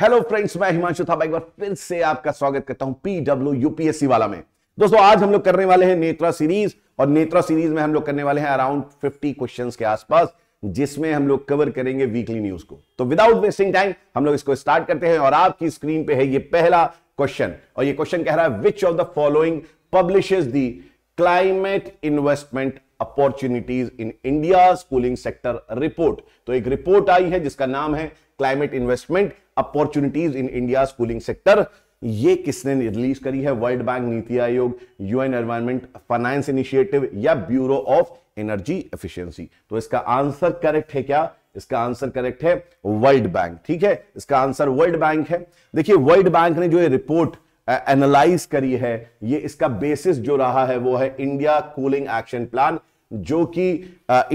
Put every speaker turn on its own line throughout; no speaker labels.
Hello friends मैं हिमांशु था एक बार फिर से आपका स्वागत करता हूं पीडब्ल्यू यूपीएससी वाला में दोस्तों आज हम लोग करने वाले हैं नेत्रा सीरीज और नेत्रा सीरीज में हम लोग करने वाले हैं अराउंड 50 क्वेश्चंस के आसपास जिसमें हम लोग कवर करेंगे वीकली न्यूज को तो विदाउट वेस्टिंग टाइम हम लोग इसको स्टार्ट करते हैं और आपकी स्क्रीन पे है ये पहला क्वेश्चन और ये क्वेश्चन कह रहा है which of the following publishes the climate investment opportunities in India cooling sector report तो एक रिपोर्ट आई है जिसका नाम है climate investment opportunities in India cooling sector ये किसने रिलीज करी है World Bank NITI Aayog UN environment finance initiative या ब्यूरो ऑफ एनर्जी एफिशिएंसी तो इसका आंसर करेक्ट है क्या इसका आंसर करेक्ट है वर्ल्ड बैंक ठीक है इसका आंसर वर्ल्ड बैंक है देखिए वर्ल्ड बैंक ने जो ये रिपोर्ट एनालाइज करी है ये इसका बेसिस जो रहा है वो है इंडिया कूलिंग एक्शन प्लान जो कि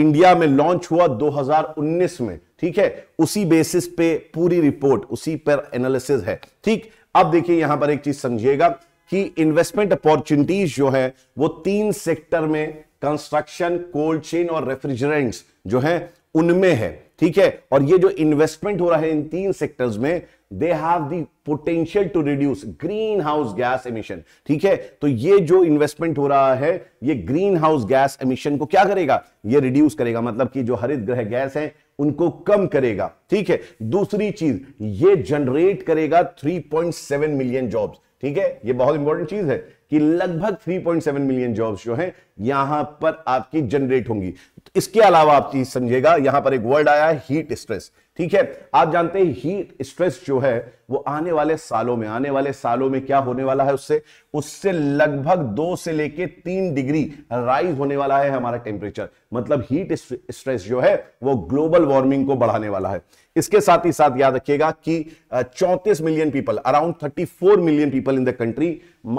इंडिया में लॉन्च हुआ 2019 में ठीक है उसी बेसिस पे पूरी रिपोर्ट उसी पर एनालिसिस है ठीक अब देखिए यहां पर एक चीज समझिएगा कि इन्वेस्टमेंट अपॉर्चुनिटीज जो है वो तीन सेक्टर में कंस्ट्रक्शन कोल्ड चेन और रेफ्रिजरेंट्स जो है उनमें है ठीक है और ये जो इन्वेस्टमेंट हो रहा है इन तीन सेक्टर्स में they have the potential to reduce greenhouse gas emission ठीक है तो ये जो इन्वेस्टमेंट हो रहा है ये ग्रीन हाउस गैस एमिशन को क्या करेगा ये रिड्यूस करेगा मतलब कि जो हरित ग्रह गैस है उनको कम करेगा ठीक है दूसरी चीज ये जनरेट करेगा 3.7 मिलियन जॉब्स ठीक है ये बहुत इंपॉर्टेंट चीज है कि लगभग 3.7 मिलियन जॉब्स जो हैं यहां पर आपकी जनरेट होंगी इसके अलावा आप चीज समझिएगा यहां पर एक वर्ड आया है हीट स्ट्रेस ठीक है आप जानते हैं हीट स्ट्रेस जो है वो आने वाले सालों में आने वाले सालों में क्या होने वाला है उससे उससे लगभग दो से लेके तीन डिग्री राइज होने वाला है हमारा टेम्परेचर मतलब हीट स्ट्रेस जो है वो ग्लोबल वार्मिंग को बढ़ाने वाला है इसके साथ ही साथ याद रखिएगा कि 34 million people around 34 million people in the country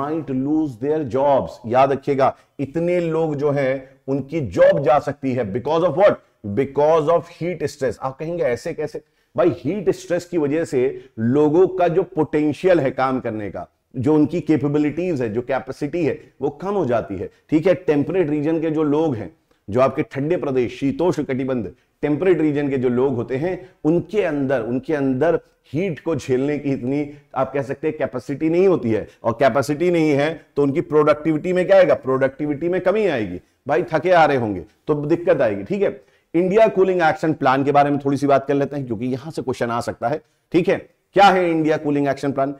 might lose their jobs याद रखिएगा इतने लोग जो हैं उनकी जॉब जा सकती है because of what because of heat stress आप कहेंगे ऐसे कैसे भाई हीट स्ट्रेस की वजह से लोगों का जो पोटेंशियल है काम करने का जो उनकी कैपेबिलिटीज है जो कैपेसिटी है वो कम हो जाती है ठीक है टेम्परेट रीजन के जो लोग हैं जो आपके ठंडे प्रदेश शीतोष कटिबंध टेम्परेट रीजन के जो लोग होते हैं उनके अंदर उनके अंदर हीट को झेलने की इतनी आप कह सकते हैं कैपेसिटी नहीं होती है और कैपेसिटी नहीं है तो उनकी प्रोडक्टिविटी में क्या आएगा प्रोडक्टिविटी में कमी आएगी भाई थके आ रहे होंगे तो दिक्कत आएगी ठीक है इंडिया कूलिंग एक्शन प्लान के बारे में थोड़ी सी बात कर लेते हैं क्योंकि यहां से क्वेश्चन आ सकता है ठीक है क्या है इंडिया कूलिंग एक्शन प्लान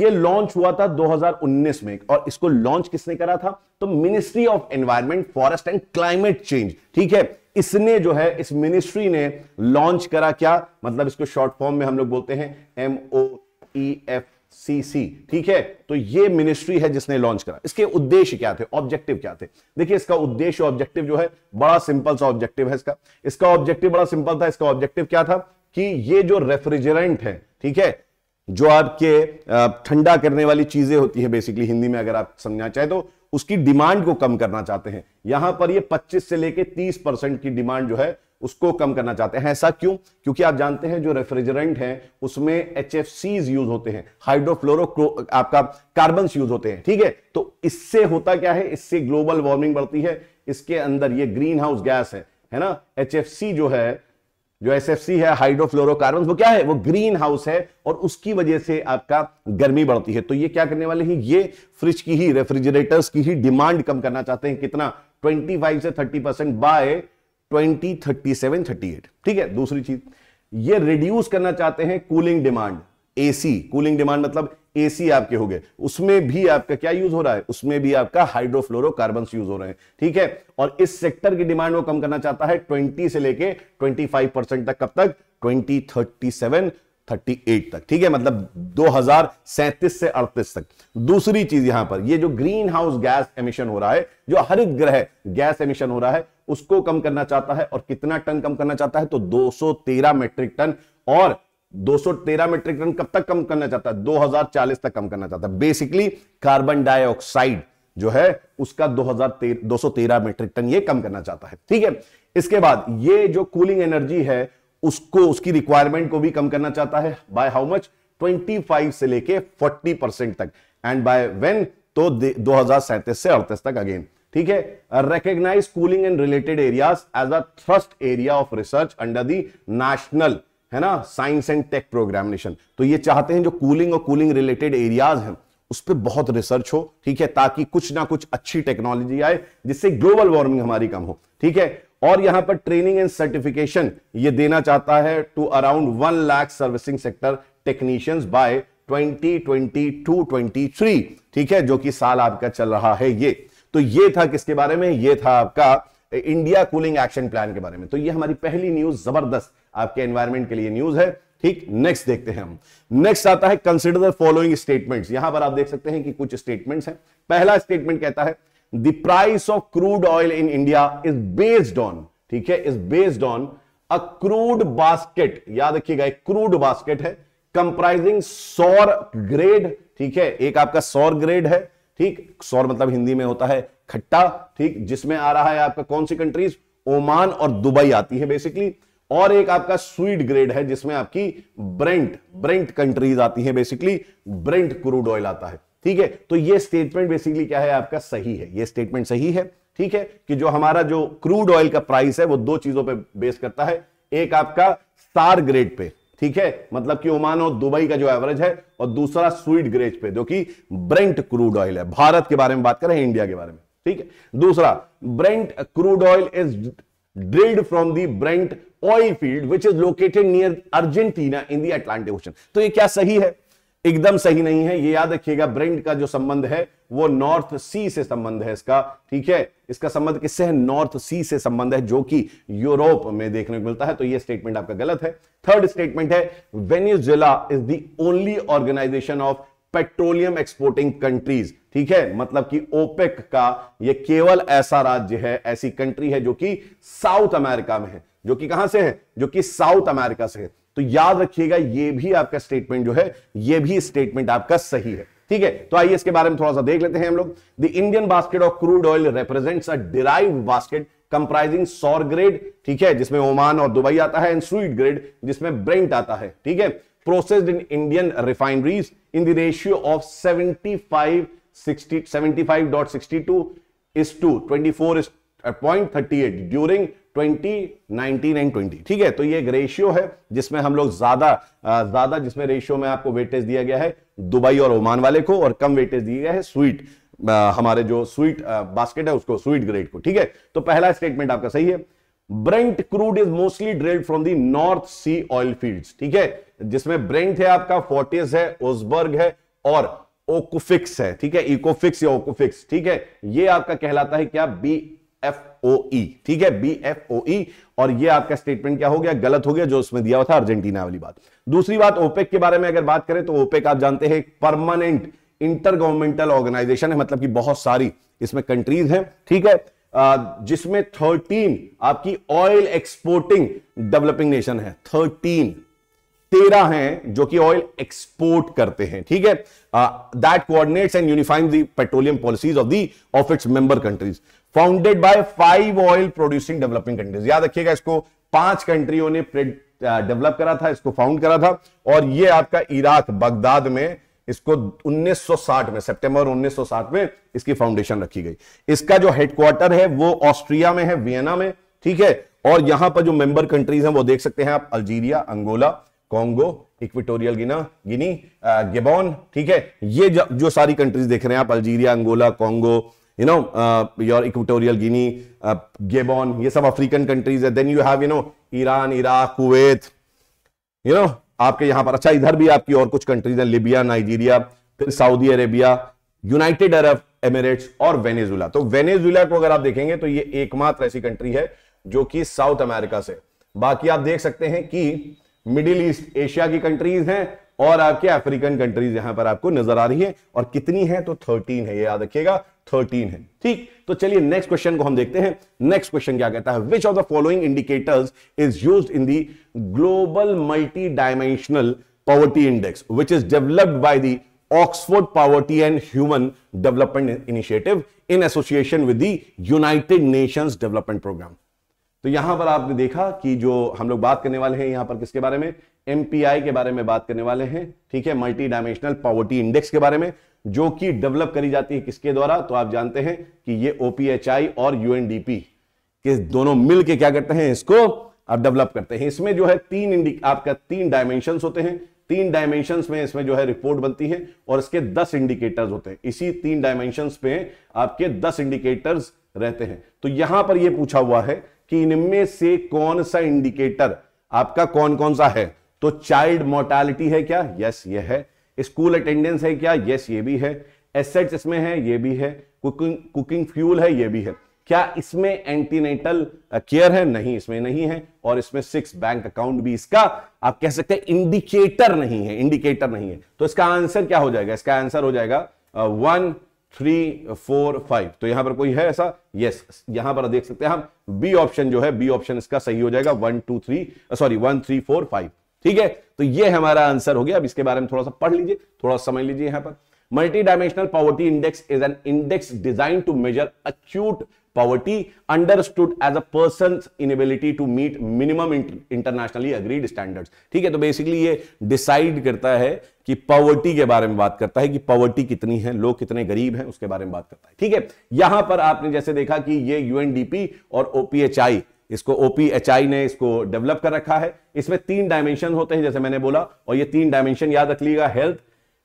ये लॉन्च हुआ था 2019 में और इसको लॉन्च किसने करा था तो ministry of environment forest and climate change ठीक है इसने जो है इस मिनिस्ट्री ने लॉन्च करा क्या मतलब इसको शॉर्ट फॉर्म में हम लोग बोलते हैं M O E F C सी ठीक है तो ये मिनिस्ट्री है जिसने लॉन्च करा इसके उद्देश्य क्या थे ऑब्जेक्टिव क्या थे देखिए इसका उद्देश्य ऑब्जेक्टिव जो है बड़ा सिंपल सा ऑब्जेक्टिव है इसका इसका ऑब्जेक्टिव बड़ा सिंपल था इसका ऑब्जेक्टिव क्या था कि ये जो रेफ्रिजरेंट है ठीक है जो आपके ठंडा करने वाली चीजें होती है बेसिकली हिंदी में अगर आप समझना चाहे तो उसकी डिमांड को कम करना चाहते हैं यहां पर ये 25 से लेके 30 परसेंट की डिमांड जो है उसको कम करना चाहते हैं ऐसा क्यों क्योंकि आप जानते हैं जो रेफ्रिजरेंट है उसमें एच यूज होते हैं हाइड्रोफ्लोरो आपका कार्बन यूज होते हैं ठीक है तो इससे होता क्या है इससे ग्लोबल वार्मिंग बढ़ती है इसके अंदर ये ग्रीन हाउस गैस है है ना एच जो है जो एस एफ सी है हाइड्रोफ्लोरोकार्बन वो क्या है वो ग्रीन हाउस है और उसकी वजह से आपका गर्मी बढ़ती है तो ये क्या करने वाले हैं ये फ्रिज की ही रेफ्रिजरेटर्स की ही डिमांड कम करना चाहते हैं कितना 25 से 30 percent by twenty thirty seven thirty eight ठीक है दूसरी चीज ये रिड्यूस करना चाहते हैं cooling demand AC cooling demand मतलब एसी आपके हो गए उसमें भी आपका क्या यूज हो रहा है उसमें भी आपका हाइड्रोफ्लोरोकार्बन यूज हो रहे हैं ठीक है और इस सेक्टर की डिमांड वो कम करना चाहता है 20 से लेके 25 परसेंट तक कब तक 2037 38 तक ठीक है मतलब दो से 38 तक दूसरी चीज यहां पर ये जो ग्रीन हाउस गैस एमिशन हो रहा है जो हरित ग्रह गैस एमिशन हो रहा है उसको कम करना चाहता है और कितना टन कम करना चाहता है तो 213 मेट्रिक टन और 213 मीट्रिक टन कब तक कम करना चाहता है 2040 तक कम करना चाहता है बेसिकली कार्बन डाइऑक्साइड जो है उसका 2013 मीट्रिक टन ये कम करना चाहता है ठीक है इसके बाद ये जो कूलिंग एनर्जी है उसको उसकी रिक्वायरमेंट को भी कम करना चाहता है बाय हाउ मच 25 से लेके 40 परसेंट तक एंड बाय व्हेन तो दो से अड़तीस तक अगेन ठीक है recognise cooling and related areas as a thrust area of research under the national है ना साइंस एंड टेक प्रोग्रामिनेशन तो ये चाहते हैं जो कूलिंग और कूलिंग रिलेटेड एरियाज हैं उस पर बहुत रिसर्च हो ठीक है ताकि कुछ ना कुछ अच्छी टेक्नोलॉजी आए जिससे ग्लोबल वार्मिंग हमारी कम हो ठीक है और यहां पर ट्रेनिंग एंड सर्टिफिकेशन ये देना चाहता है to around one lakh servicing sector technicians by 2022-23 ठीक है जो कि साल आपका चल रहा है ये तो ये था किसके बारे में ये था आपका इंडिया कूलिंग एक्शन प्लान के बारे में तो ये हमारी पहली न्यूज जबरदस्त आपके एनवायरमेंट के लिए न्यूज है ठीक नेक्स्ट देखते हैं हम नेक्स्ट आता है कंसिडर द फॉलोइंग स्टेटमेंट्स यहां पर आप देख सकते हैं कि कुछ स्टेटमेंट्स हैं पहला स्टेटमेंट कहता है the price of crude oil in India is based on ठीक है is based on a crude basket याद रखिएगा एक क्रूड बास्केट है कंप्राइजिंग सौर ग्रेड ठीक है एक आपका सौर ग्रेड है ठीक सौर मतलब हिंदी में होता है खट्टा ठीक जिसमें आ रहा है आपका कौन सी कंट्रीज ओमान और दुबई आती है बेसिकली और एक आपका स्वीट ग्रेड है जिसमें आपकी ब्रेंट ब्रेंट कंट्रीज आती है बेसिकली ब्रेंट क्रूड ऑयल आता है ठीक है तो ये स्टेटमेंट बेसिकली क्या है आपका सही है ये स्टेटमेंट सही है ठीक है कि जो हमारा जो क्रूड ऑयल का प्राइस है वो दो चीजों पे बेस करता है एक आपका स्टार ग्रेड पे ठीक है मतलब कि ओमान और दुबई का जो एवरेज है और दूसरा स्वीट ग्रेड पे जो कि ब्रेंट क्रूड ऑयल है भारत के बारे में बात करें इंडिया के बारे में ठीक है दूसरा Brent crude oil is drilled from the Brent oil field which is located near Argentina in the Atlantic Ocean तो ये क्या सही है एकदम सही नहीं है ये याद रखिएगा ब्रेंट का जो संबंध है वो नॉर्थ सी से संबंध है इसका ठीक है इसका संबंध किससे है नॉर्थ सी से संबंध है जो कि यूरोप में देखने को मिलता है तो ये स्टेटमेंट आपका गलत है थर्ड स्टेटमेंट है Venezuela is the only organisation of petroleum exporting countries ठीक है मतलब कि ओपेक का ये केवल ऐसा राज्य है ऐसी कंट्री है जो कि साउथ अमेरिका में है जो कि कहां से है जो कि साउथ अमेरिका से है तो याद रखिएगा ये भी आपका स्टेटमेंट जो है ये भी स्टेटमेंट आपका सही है ठीक है तो आइए इसके बारे में थोड़ा सा देख लेते हैं हम लोग the Indian basket of crude oil represent a derive basket comprising sour grade ठीक है जिसमें ओमान और दुबई आता है एंड स्वीट ग्रेड जिसमें ब्रेंट आता है ठीक है processed in Indian refineries in the ratio of 75 75.62 is to 24 is 0.38 uh, during 2019 and 20 ठीक है तो ये एक रेशियो है जिसमें हम लोग ज्यादा uh, ज्यादा जिसमें रेशियो में आपको वेटेज दिया गया है दुबई और ओमान वाले को और कम वेटेज दिया गया है स्वीट uh, हमारे जो स्वीट बास्केट है उसको स्वीट ग्रेड को ठीक है तो पहला स्टेटमेंट आपका सही है Brent crude is mostly drilled from the North Sea oil fields ठीक है जिसमें ब्रेंट है आपका फोर्टिस है ओसबर्ग है और ओकुफिक्स है ठीक है इकोफिक्स या ओकुफिक्स ठीक है ये आपका कहलाता है क्या बी एफ ओ ठीक है बी एफ ओ और ये आपका स्टेटमेंट क्या हो गया गलत हो गया जो उसमें दिया हुआ था अर्जेंटीना वाली बात दूसरी बात ओपेक के बारे में अगर बात करें तो ओपेक आप जानते हैं परमानेंट इंटर गवर्नमेंटल ऑर्गेनाइजेशन है मतलब कि बहुत सारी इसमें कंट्रीज हैं ठीक है जिसमें 13 आपकी ऑयल एक्सपोर्टिंग डेवलपिंग नेशन है 13 तेरह हैं जो कि ऑयल एक्सपोर्ट करते हैं ठीक है that coordinates and unifying the petroleum policies of the of its member countries founded by five oil producing developing countries याद रखिएगा इसको पांच कंट्रियों ने डेवलप uh, करा था इसको फाउंड करा था और ये आपका इराक बगदाद में इसको 1960 में सितंबर 1960 में इसकी फाउंडेशन रखी गई इसका जो हेडक्वार्टर है वो ऑस्ट्रिया में है वियना में ठीक है और यहां पर जो मेंबर कंट्रीज हैं वो देख सकते हैं आप अल्जीरिया अंगोला कॉन्गो इक्विटोरियल गिना गिनी गेबॉन ठीक है ये जो सारी कंट्रीज देख रहे हैं आप Algeria Angola Congo you know your Equatorial Guinea Gabon ये सब अफ्रीकन कंट्रीज है then you have you know Iran Iraq Kuwait you know आपके यहां पर अच्छा इधर भी आपकी और कुछ कंट्रीज हैं लिबिया नाइजीरिया फिर Saudi Arabia United Arab Emirates और वेनेजुला तो वेनेजुला को अगर आप देखेंगे तो ये एकमात्र ऐसी कंट्री है जो कि साउथ अमेरिका से बाकी आप देख सकते हैं कि मिडिल ईस्ट एशिया की कंट्रीज हैं और आपके अफ्रीकन कंट्रीज यहां पर आपको नजर आ रही है और कितनी है तो थर्टीन है ये याद रखिएगा थर्टीन है ठीक तो चलिए नेक्स्ट क्वेश्चन को हम देखते हैं नेक्स्ट क्वेश्चन क्या कहता है which of the following indicators is use in the global multi dimensional poverty index which is developed by the Oxford poverty and human development initiative in association with the United Nations development programme तो यहां पर आपने देखा कि जो हम लोग बात करने वाले हैं यहां पर किसके बारे में एमपीआई के बारे में बात करने वाले हैं ठीक है मल्टी डायमेंशनल पॉवर्टी इंडेक्स के बारे में जो कि डेवलप करी जाती है किसके द्वारा तो आप जानते हैं कि ये ओपीएचआई और यूएनडीपी के दोनों मिलकर क्या करते हैं इसको आप डेवलप करते हैं इसमें जो है तीन आपका तीन डायमेंशन होते हैं तीन डायमेंशन में इसमें जो है रिपोर्ट बनती है और इसके दस इंडिकेटर्स होते हैं इसी तीन डायमेंशन पे आपके दस इंडिकेटर्स रहते हैं तो यहां पर यह पूछा हुआ है कि इनमें से कौन सा इंडिकेटर आपका कौन कौन सा है तो चाइल्ड मोर्टालिटी है क्या यस ये है स्कूल अटेंडेंस है क्या यस ये भी है एसेट्स इसमें है ये भी है कुकिंग कुकिंग फ्यूल है ये भी है क्या इसमें एंटीनेटल केयर है नहीं इसमें नहीं है और इसमें सिक्स बैंक अकाउंट भी इसका आप कह सकते हैं इंडिकेटर नहीं है इंडिकेटर नहीं है तो इसका आंसर क्या हो जाएगा इसका आंसर हो जाएगा one uh, three four five तो यहां पर कोई है ऐसा यस यहां पर देख सकते हैं हम बी ऑप्शन जो है बी ऑप्शन इसका सही हो जाएगा one two three sorry one three four five ठीक है तो ये हमारा आंसर हो गया अब इसके बारे में थोड़ा सा पढ़ लीजिए थोड़ा समझ लीजिए यहां पर multi dimensional poverty index is an index design to measure acute poverty understood as a person's inability to meet minimum internationally agreed standards ठीक है तो basically ये decide करता है कि poverty के बारे में बात करता है कि poverty कितनी है लोग कितने गरीब हैं उसके बारे में बात करता है ठीक है यहां पर आपने जैसे देखा कि ये UNDP और OPHI इसको OPHI ने इसको डेवलप कर रखा है इसमें तीन डायमेंशन होते हैं जैसे मैंने बोला और ये तीन डायमेंशन याद रख लीजिएगा हेल्थ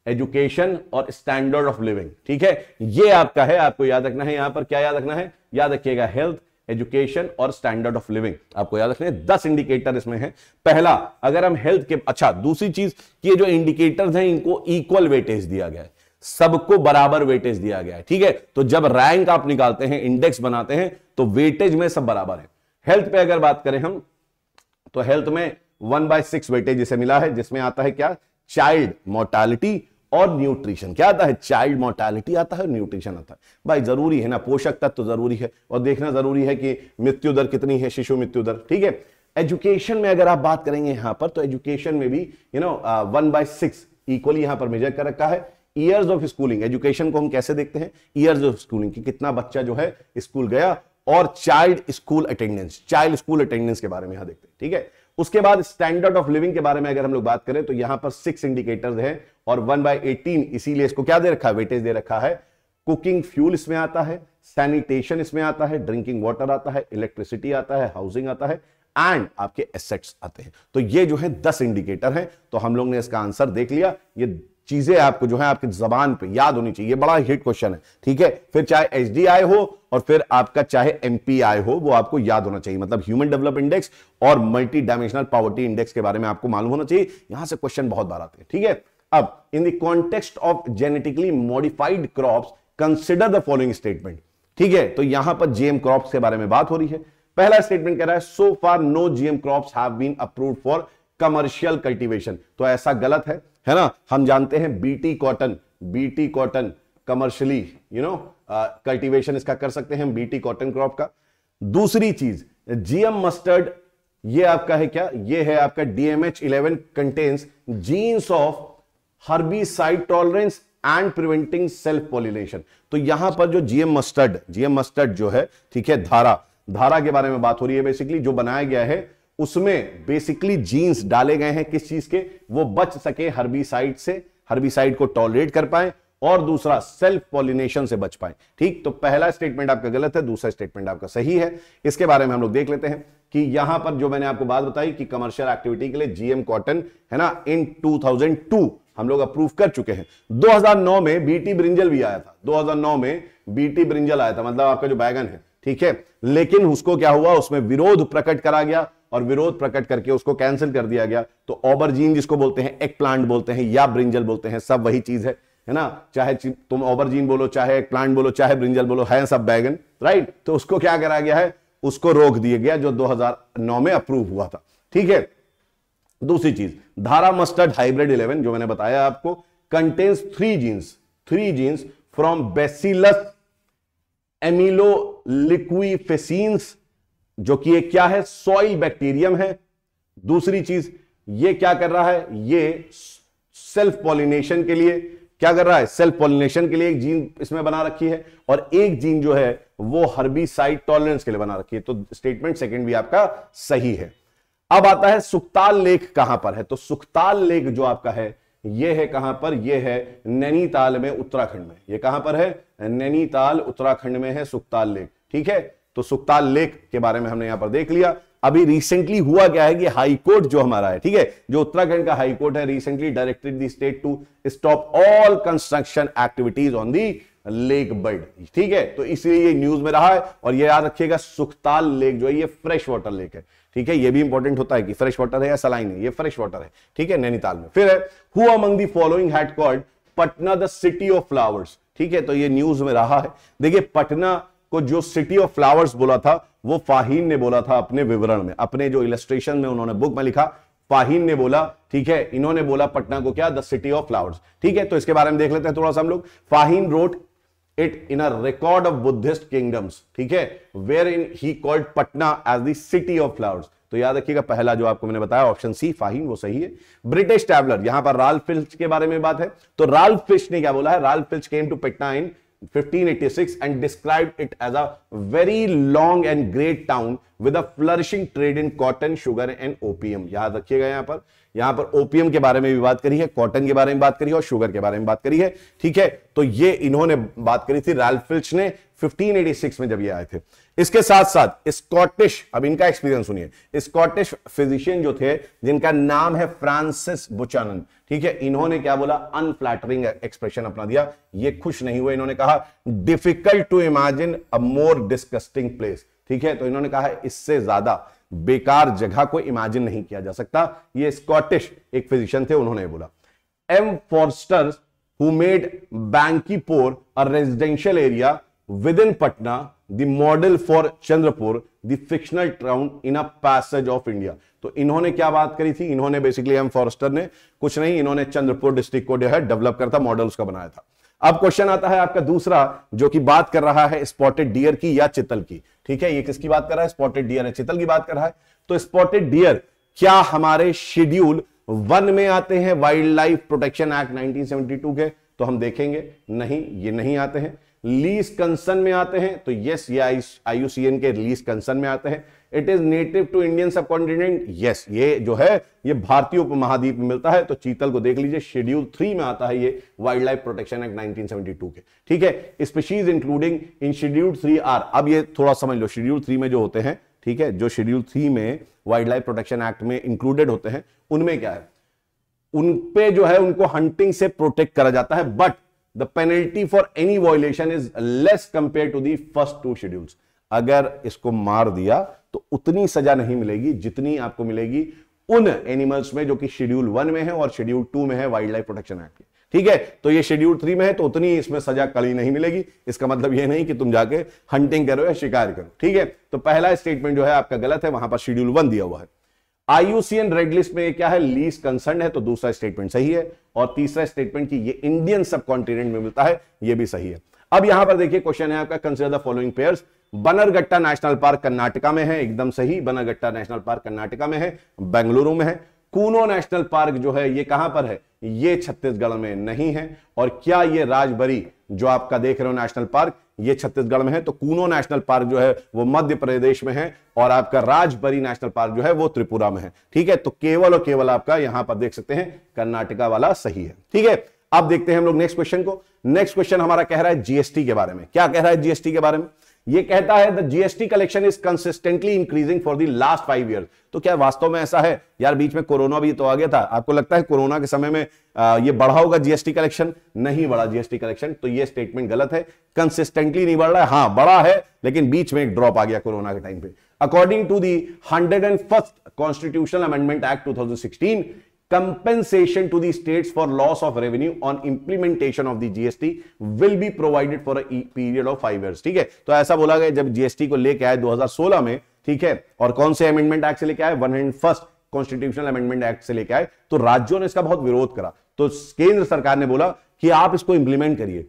एजुकेशन और स्टैंडर्ड ऑफ लिविंग ठीक है ये आपका है आपको याद रखना है यहां पर क्या याद रखना है याद रखिएगा हेल्थ एजुकेशन और स्टैंडर्ड ऑफ लिविंग आपको याद रखना है दस इंडिकेटर इसमें है पहला अगर हम हेल्थ के अच्छा दूसरी चीज ये जो इंडिकेटर्स हैं इनको इक्वल वेटेज दिया गया है सबको बराबर वेटेज दिया गया है ठीक है तो जब रैंक आप निकालते हैं इंडेक्स बनाते हैं तो वेटेज में सब बराबर है हेल्थ पे अगर बात करें हम तो हेल्थ में वन बाय सिक्स वेटेज इसे मिला है जिसमें आता है क्या चाइल्ड मोर्टालिटी और न्यूट्रिशन क्या आता है चाइल्ड मोर्टैलिटी आता है न्यूट्रिशन आता है भाई जरूरी है ना पोषक तत्व तो जरूरी है और देखना जरूरी है कि मृत्यु दर कितनी है शिशु मृत्यु दर ठीक है एजुकेशन में अगर आप बात करेंगे यहां पर तो एजुकेशन में भी you know one by six equally यहां पर मेजर कर रखा है ईयर्स ऑफ स्कूलिंग एजुकेशन को हम कैसे देखते हैं ईयर्स ऑफ स्कूलिंग कितना बच्चा जो है स्कूल गया और child school attendance child school attendance के बारे में यहां देखते हैं ठीक है उसके बाद स्टैंडर्ड ऑफ लिविंग के बारे में अगर हम लोग बात करें तो यहां पर सिक्स इंडिकेटर्स हैं और वन बाय एटीन इसीलिए इसको क्या दे रखा है वेटेज दे रखा है कुकिंग फ्यूल इसमें आता है सैनिटेशन इसमें आता है ड्रिंकिंग वाटर आता है इलेक्ट्रिसिटी आता है हाउसिंग आता है एंड आपके एसेट्स आते हैं तो ये जो है दस इंडिकेटर हैं तो हम लोग ने इसका आंसर देख लिया ये चीजें आपको जो है आपकी जबान पे याद होनी चाहिए बड़ा हिट क्वेश्चन है ठीक है फिर चाहे एच हो और फिर आपका चाहे एम हो वो आपको याद होना चाहिए मतलब ह्यूमन डेवलप इंडेक्स और मल्टी डायमेंशनल पॉवर्टी इंडेक्स के बारे में आपको मालूम होना चाहिए यहां से क्वेश्चन बहुत बार आते हैं ठीक है अब in the of genetically modified crop consider the following statement ठीक है तो यहां पर जीएम क्रॉप के बारे में बात हो रही है पहला स्टेटमेंट कह रहा है so far no GM crop have been approved for commercial cultivation तो ऐसा गलत है है ना हम जानते हैं Bt cotton Bt cotton commercially you know cultivation इसका कर सकते हैं बीटी कॉटन क्रॉप का दूसरी चीज जीएम मस्टर्ड ये आपका है क्या ये है आपका DMH eleven contains genes of herbicide tolerance and preventing self pollination तो यहां पर जो जीएम मस्टर्ड जीएम मस्टर्ड जो है ठीक है धारा धारा के बारे में बात हो रही है बेसिकली जो बनाया गया है उसमें बेसिकली जीन्स डाले गए हैं किस चीज के वो बच सके हर्बिसाइड से हर्बिसाइड को टॉलरेट कर पाए और दूसरा सेल्फ पॉलिनेशन से बच पाए ठीक तो पहला स्टेटमेंट आपका गलत है दूसरा स्टेटमेंट आपका सही है इसके बारे में हम लोग देख लेते हैं कि यहां पर जो मैंने आपको बात बताई कि कमर्शियल एक्टिविटी के लिए जीएम कॉटन है ना इन 2002 हम लोग अप्रूव कर चुके हैं 2009 में बीटी ब्रिंजल भी आया था 2009 में बीटी ब्रिंजल आया था मतलब आपका जो बैगन है ठीक है लेकिन उसको क्या हुआ उसमें विरोध प्रकट करा गया और विरोध प्रकट करके उसको कैंसिल कर दिया गया तो ओबरजीन जिसको बोलते हैं एक प्लांट बोलते हैं या ब्रिंजल बोलते हैं सब वही चीज है है ना चाहे तुम ओबरजीन बोलो चाहे एक प्लांट बोलो चाहे ब्रिंजल बोलो है सब बैगन राइट तो उसको क्या करा गया है उसको रोक दिया गया जो दो में अप्रूव हुआ था ठीक है दूसरी चीज धारा मस्टर्ड हाइब्रिड इलेवन जो मैंने बताया आपको contains three genes three genes from Bacillus amyloliquefaciens जो कि ये क्या है सॉइल बैक्टीरियम है दूसरी चीज ये क्या कर रहा है ये सेल्फ पॉलिनेशन के लिए क्या कर रहा है सेल्फ पॉलिनेशन के लिए एक जीन इसमें बना रखी है और एक जीन जो है वो साइड टॉलरेंस के लिए बना रखी है तो स्टेटमेंट सेकंड भी आपका सही है अब आता है सुखताल लेख कहां पर है तो सुखताल लेख जो आपका है यह है कहां पर यह है नैनीताल में उत्तराखंड में यह कहां पर है नैनीताल उत्तराखंड में है सुखताल लेख ठीक है तो सुक्ताल लेक के बारे में हमने यहां पर देख लिया अभी रिसेंटली हुआ क्या है कि हाई कोर्ट जो हमारा है ठीक है जो उत्तराखंड का हाई कोर्ट है recently directed the state to stop all construction activities on the lake bed ठीक है तो इसलिए ये न्यूज में रहा है और ये याद रखिएगा सुखताल लेक जो है ये फ्रेश वाटर लेक है ठीक है ये भी इंपॉर्टेंट होता है कि फ्रेश वाटर है या सलाइन है ये फ्रेश वाटर है ठीक है नैनीताल में फिर है who among the following had called Patna the city of flowers ठीक है तो ये न्यूज में रहा है देखिए पटना को जो सिटी ऑफ फ्लावर्स बोला था वो फाहीन ने बोला था अपने विवरण में अपने जो इलस्ट्रेशन में उन्होंने बुक में लिखा फाहीन ने बोला ठीक है इन्होंने बोला पटना को क्या द सिटी ऑफ फ्लावर्स ठीक है तो इसके बारे में देख लेते हैं थोड़ा सा हम लोग Fahien wrote it in a record of Buddhist kingdoms ठीक है wherein he called Patna as the city of flowers तो याद रखिएगा पहला जो आपको मैंने बताया ऑप्शन सी फाहिम वो सही है ब्रिटिश टैबलर यहां पर राल फिल्च के बारे में बात है तो राल फिल्च ने क्या बोला है Ralph Fitch came to Patna in 1586 and described it as a very long and great town with a flourishing trade in cotton, sugar and opium. याद रखिएगा यहाँ पर यहाँ पर ओपियम के बारे में भी बात करी है कॉटन के बारे में बात करी है और शुगर के बारे में बात करी है ठीक है तो ये इन्होंने बात करी थी राल्फिल्च ने 1586 में जब ये आए थे इसके साथ साथ स्कॉटिश अब इनका एक्सपीरियंस सुनिए स्कॉटिश फिजिशियन जो थे जिनका नाम है फ्रांसिस बुचानन ठीक है इन्होंने क्या बोला अनफ्लैटरिंग एक्सप्रेशन अपना दिया ये खुश नहीं हुए इन्होंने कहा difficult to imagine a more disgusting place ठीक है तो इन्होंने कहा इससे ज्यादा बेकार जगह को इमेजिन नहीं किया जा सकता ये स्कॉटिश एक फिजिशियन थे उन्होंने बोला M Forster who made Bankipore a residential area in Patna the model for Chandrapore the fictional town in a passage of India तो इन्होंने क्या बात करी थी इन्होंने बेसिकली एम फॉरेस्टर ने कुछ नहीं इन्होंने चंद्रपुर डिस्ट्रिक्ट को जो है डेवलप करता मॉडल उसका बनाया था अब क्वेश्चन आता है आपका दूसरा जो कि बात कर रहा है स्पॉटेड डियर की या चितल की ठीक है ये किसकी बात कर रहा है स्पॉटेड डियर है चितल की बात कर रहा है तो स्पॉटेड डियर क्या हमारे शेड्यूल वन में आते हैं वाइल्ड लाइफ प्रोटेक्शन एक्ट 1972 के तो हम देखेंगे नहीं ये नहीं आते हैं लीज कंसर्न में आते हैं तो यस ये आईयूसीएन के लीज कंसर्न में आते हैं it is native to Indian subcontinent yes ये जो है ये भारतीय उपमहाद्वीप में मिलता है तो चीतल को देख लीजिए शेड्यूल थ्री में आता है ये wildlife protection act two K ठीक है species including in schedule three are अब ये थोड़ा समझ लो शेड्यूल थ्री में जो होते हैं ठीक है जो शेड्यूल थ्री में वाइल्ड लाइफ प्रोटेक्शन एक्ट में इंक्लूडेड होते हैं उनमें क्या है उनपे जो है उनको हंटिंग से प्रोटेक्ट करा जाता है but the penalty for any violation is less compared to the first two schedules अगर इसको मार दिया तो उतनी सजा नहीं मिलेगी जितनी आपको मिलेगी उन एनिमल्स में जो कि शेड्यूल वन में है और शेड्यूल टू में है वाइल्ड लाइफ प्रोटेक्शन एक्ट के ठीक है तो ये शेड्यूल थ्री में है तो उतनी इसमें सजा कड़ी नहीं मिलेगी इसका मतलब ये नहीं कि तुम जाके हंटिंग करो या शिकार करो ठीक है तो पहला स्टेटमेंट जो है आपका गलत है वहां पर शेड्यूल वन दिया हुआ है आईयूसीएन रेड लिस्ट में क्या है लीज कंसर्न है तो दूसरा स्टेटमेंट सही है और तीसरा स्टेटमेंट कि ये इंडियन सब कॉन्टिनेंट में मिलता है ये भी सही है अब यहां पर देखिए क्वेश्चन है आपका consider the following pairs Bannerghatta national park Karnataka में है एकदम सही बनरगट्टा नेशनल पार्क कर्नाटका में है बेंगलुरु में है कूनो नेशनल पार्क जो है ये कहां पर है ये छत्तीसगढ़ में नहीं है और क्या ये राजबरी जो आपका देख रहे हो नेशनल पार्क ये छत्तीसगढ़ में है तो कूनो नेशनल पार्क जो है वो मध्य प्रदेश में है और आपका राजबरी नेशनल पार्क जो है वो त्रिपुरा में है ठीक है तो केवल और केवल आपका यहां पर देख सकते हैं कर्नाटका वाला सही है ठीक है अब देखते हैं हम लोग नेक्स्ट क्वेश्चन को नेक्स्ट क्वेश्चन हमारा कह रहा है जीएसटी के बारे में क्या कह रहा है जीएसटी के बारे में ये कहता है GST collection is consistently increasing for the last five year तो क्या वास्तव में ऐसा है यार बीच में कोरोना भी तो आ गया था आपको लगता है कोरोना के समय में आ, ये बढ़ा होगा जीएसटी कलेक्शन नहीं बढ़ा जीएसटी कलेक्शन तो ये स्टेटमेंट गलत है कंसिस्टेंटली नहीं बढ़ रहा है हाँ बढ़ा है लेकिन बीच में एक ड्रॉप आ गया कोरोना के टाइम पे according to the hundred and first constitutional amendment act to compensation to the states for loss of revenue on implementation of the GST will be provided for a e-, period of five years ठीक है तो ऐसा बोला गया जब GST को लेके आए 2016 में ठीक है और कौन से अमेंडमेंट एक्ट से लेके आए one hundred first constitutional amendment act से लेके आए तो राज्यों ने इसका बहुत विरोध करा तो केंद्र सरकार ने बोला कि आप इसको इंप्लीमेंट करिए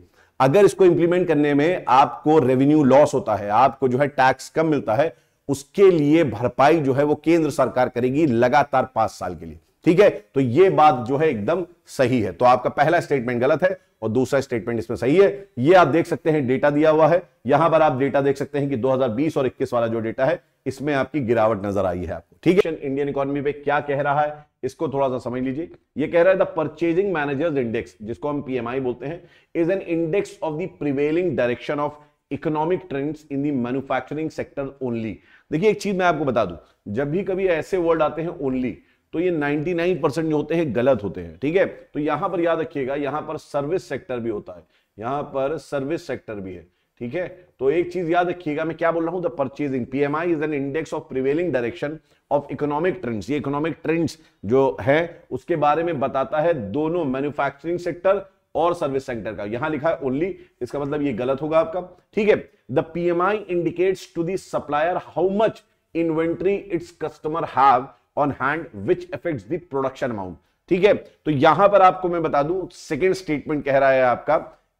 अगर इसको इंप्लीमेंट करने में आपको रेवेन्यू लॉस होता है आपको जो है टैक्स कम मिलता है उसके लिए भरपाई जो है वो केंद्र सरकार करेगी लगातार पांच साल के लिए ठीक है तो ये बात जो है एकदम सही है तो आपका पहला स्टेटमेंट गलत है और दूसरा स्टेटमेंट इसमें सही है ये आप देख सकते हैं डेटा दिया हुआ है यहां पर आप डेटा देख सकते हैं कि 2020 और 21 वाला जो डेटा है इसमें आपकी गिरावट नजर आई है आपको ठीक है इंडियन इकोनॉमी पे क्या कह रहा है इसको थोड़ा सा समझ लीजिए ये कह रहा है द परचेजिंग मैनेजर्स इंडेक्स जिसको हम पीएमआई बोलते हैं is an index of the prevailing direction of economic trends in the manufacturing sector only देखिए एक चीज मैं आपको बता दूं जब भी कभी ऐसे वर्ड आते हैं ओनली तो ये 99 परसेंट जो होते हैं गलत होते हैं ठीक है तो यहां पर याद रखिएगा यहां पर सर्विस सेक्टर भी होता है यहां पर सर्विस सेक्टर भी है ठीक है तो एक चीज याद रखिएगा मैं क्या बोल रहा हूं the purchasing PMI is an index of prevailing direction of economic trends ये इकोनॉमिक ट्रेंड्स जो है उसके बारे में बताता है दोनों मैन्युफैक्चरिंग सेक्टर और सर्विस सेक्टर का यहां लिखा है ओनली इसका मतलब ये गलत होगा आपका ठीक है the PMI indicates to the supplier how much inventory its customer have on hand which affect the production amount ठीक है तो यहां पर आपको मैं बता दूं सेकेंड स्टेटमेंट कह रहा है आपका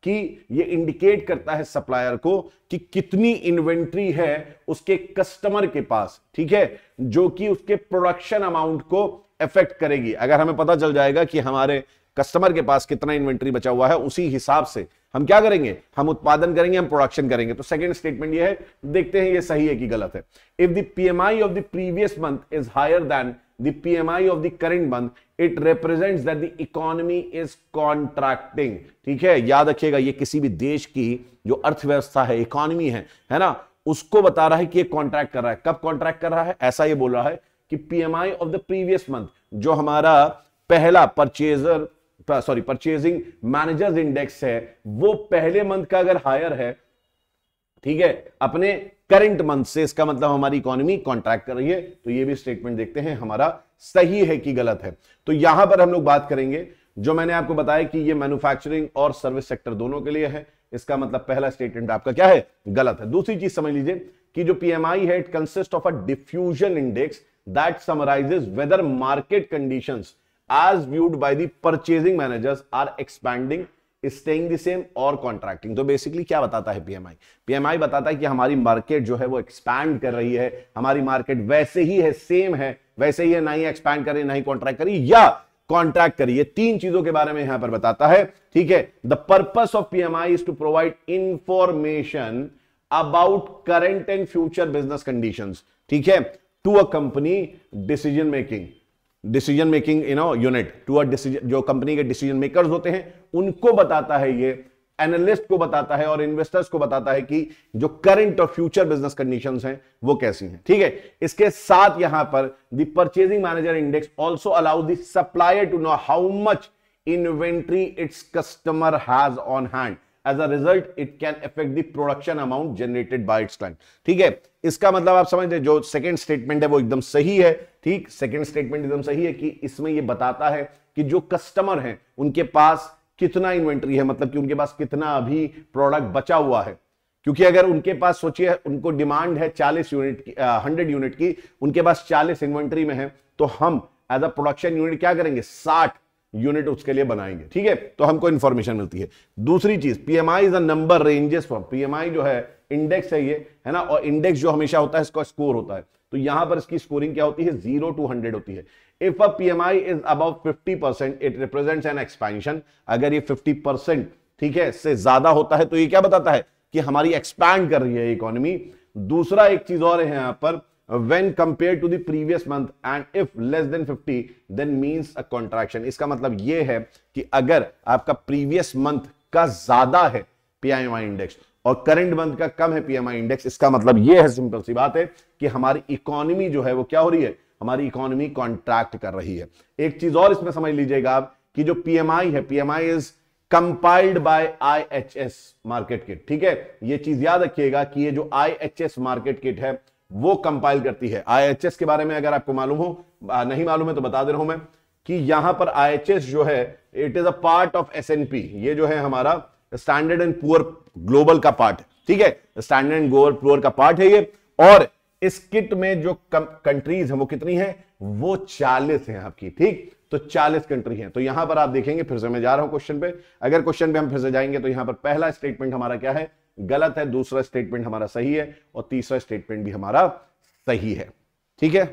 कि ये इंडिकेट करता है सप्लायर को कि कितनी इन्वेंट्री है उसके कस्टमर के पास ठीक है जो कि उसके प्रोडक्शन अमाउंट को इफेक्ट करेगी अगर हमें पता चल जाएगा कि हमारे कस्टमर के पास कितना इन्वेंट्री बचा हुआ है उसी हिसाब से हम क्या करेंगे हम उत्पादन करेंगे हम प्रोडक्शन करेंगे तो सेकंड स्टेटमेंट ये है देखते हैं ये सही है कि गलत है if the PMI of the previous month is higher than the PMI of the current month it represents that the economy is contracting ठीक है याद रखिएगा ये किसी भी देश की जो अर्थव्यवस्था है इकोनॉमी है है ना उसको बता रहा है कि ये कॉन्ट्रैक्ट कर रहा है कब कॉन्ट्रैक्ट कर रहा है ऐसा ये बोल रहा है कि PMI of the previous month जो हमारा पहला purchaser sorry purchasing managers index है वो पहले मंथ का अगर हायर है ठीक है अपने करंट मंथ से इसका मतलब हमारी इकोनॉमी कॉन्ट्रैक्ट कर रही है तो ये भी स्टेटमेंट देखते हैं हमारा सही है कि गलत है तो यहां पर हम लोग बात करेंगे जो मैंने आपको बताया कि ये मैन्युफैक्चरिंग और सर्विस सेक्टर दोनों के लिए है इसका मतलब पहला स्टेटमेंट आपका क्या है गलत है दूसरी चीज समझ लीजिए कि जो पीएमआई है it consist of a diffusion index that summarises whether market conditions as viewed by the purchasing managers are expanding staying the same और कॉन्ट्रैक्टिंग तो बेसिकली क्या बताता है पीएमआई पीएमआई बताता है कि हमारी मार्केट जो है वो एक्सपैंड कर रही है हमारी मार्केट वैसे ही है सेम है वैसे ही है ना ही एक्सपैंड करी ना ही कॉन्ट्रैक्ट करी या कॉन्ट्रैक्ट करिए तीन चीजों के बारे में यहां पर बताता है ठीक है the purpose of PMI is to provide information about current and future business condition ठीक है to a company decision making decision making you know unit to a decision जो कंपनी के डिसीजन मेकर्स होते हैं उनको बताता है ये एनालिस्ट को बताता है और इन्वेस्टर्स को बताता है कि जो करंट और फ्यूचर बिजनेस कंडीशंस हैं वो कैसी हैं ठीक है इसके साथ यहां पर the purchasing manager index also allow the supplier to know how much inventory its customer has on hand as a result it can effect the production amount generated by its client ठीक है इसका मतलब आप समझ रहे जो second statement है वो एकदम सही है ठीक सेकेंड स्टेटमेंट एकदम सही है कि इसमें यह बताता है कि जो कस्टमर है उनके पास कितना इन्वेंट्री है मतलब कि उनके पास कितना अभी प्रोडक्ट बचा हुआ है क्योंकि अगर उनके पास सोचिए उनको डिमांड है 40 यूनिट की हंड्रेड यूनिट की उनके पास 40 इन्वेंट्री में है तो हम एज अ प्रोडक्शन यूनिट क्या करेंगे 60 यूनिट उसके लिए बनाएंगे ठीक है तो हमको इंफॉर्मेशन मिलती है दूसरी चीज PMI is a number ranges for PMI जो है इंडेक्स है ये है ना और इंडेक्स जो हमेशा होता है इसका स्कोर होता है तो यहां पर इसकी स्कोरिंग क्या होती है जीरो टू हंड्रेड होती है if a PMI is about fifty percent it represent an expansion अगर ये फिफ्टी परसेंट ठीक है से ज्यादा होता है तो ये क्या बताता है कि हमारी एक्सपैंड कर रही है इकोनॉमी दूसरा एक चीज और है यहां पर वेन कंपेयर टू दीवियस month and if less than fifty then means a a इसका मतलब यह है कि अगर आपका प्रीवियस मंथ का ज्यादा है PIMI इंडेक्स और करंट मंथ का कम है पीएमआई इंडेक्स इसका मतलब यह है सिंपल सी बात है कि हमारी इकोनॉमी जो है वो क्या हो रही है हमारी इकोनॉमी कॉन्ट्रैक्ट कर रही है एक चीज और इसमें समझ लीजिएगा आप कि जो पीएमआई है PMI is compiled by IHS Markit kit ठीक है ये चीज याद रखिएगा कि ये जो आईएचएस मार्केट किट है वो कंपाइल करती है आईएचएस के बारे में अगर आपको मालूम हो नहीं मालूम है तो बता दे रहा हूं मैं कि यहां पर आईएचएस जो है it is a part of S and P ये जो है हमारा स्टैंडर्ड एंड पुअर ग्लोबल का पार्ट ठीक है स्टैंडर्ड एंड ग्लोबल पुअर का पार्ट है ये और इस किट में जो कंट्रीज है वो कितनी है वो 40 है आपकी ठीक तो 40 कंट्री है तो यहां पर आप देखेंगे फिर से मैं जा रहा हूं क्वेश्चन पे अगर क्वेश्चन पे हम फिर से जाएंगे तो यहां पर पहला स्टेटमेंट हमारा क्या है गलत है दूसरा स्टेटमेंट हमारा सही है और तीसरा स्टेटमेंट भी हमारा सही है ठीक है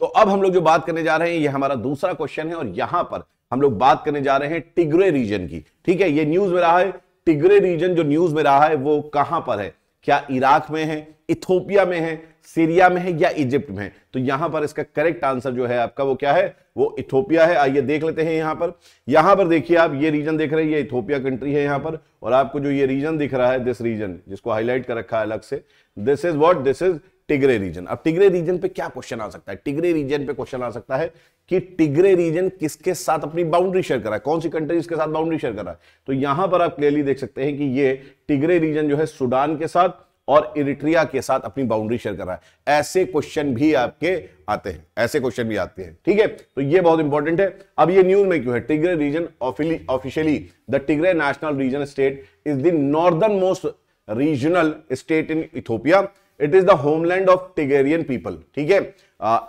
तो अब हम लोग जो बात करने जा रहे हैं ये हमारा दूसरा क्वेश्चन है और यहां पर हम लोग बात करने जा रहे हैं टिग्रे रीजन की ठीक है ये न्यूज में रहा है टिग्रे रीजन जो न्यूज में रहा है वो कहां पर है क्या इराक में है इथोपिया में है सीरिया में है या इजिप्ट में है तो यहां पर इसका करेक्ट आंसर जो है आपका वो क्या है वो इथोपिया है आइए देख लेते हैं यहां पर यहां पर देखिए आप ये रीजन देख रहे हैं ये इथोपिया कंट्री है यहां पर और आपको जो ये रीजन दिख रहा है दिस रीजन जिसको हाईलाइट कर रखा है अलग से this is what this is Tigray region अब टिग्रे रीजन पे क्या क्वेश्चन आ सकता है टिग्रे रीजन पे क्वेश्चन आ सकता है कि टिग्रे रीजन किसके साथ अपनी बाउंड्री शेयर कर रहा है कौन सी कंट्री इसके साथ बाउंड्री शेयर कर रहा है तो यहां पर आप क्लियरली देख सकते हैं कि ये टिग्रे रीजन जो है सुडान के साथ और इरिट्रिया के साथ अपनी बाउंड्री शेयर कर रहा है ऐसे क्वेश्चन भी आपके आते हैं ऐसे क्वेश्चन भी आते हैं ठीक है तो ये बहुत इंपॉर्टेंट है अब ये न्यूज में क्यों है Tigray region officially the Tigray national region state is the northern most regional state in Ethiopia it is the homeland of Tigrayan people ठीक है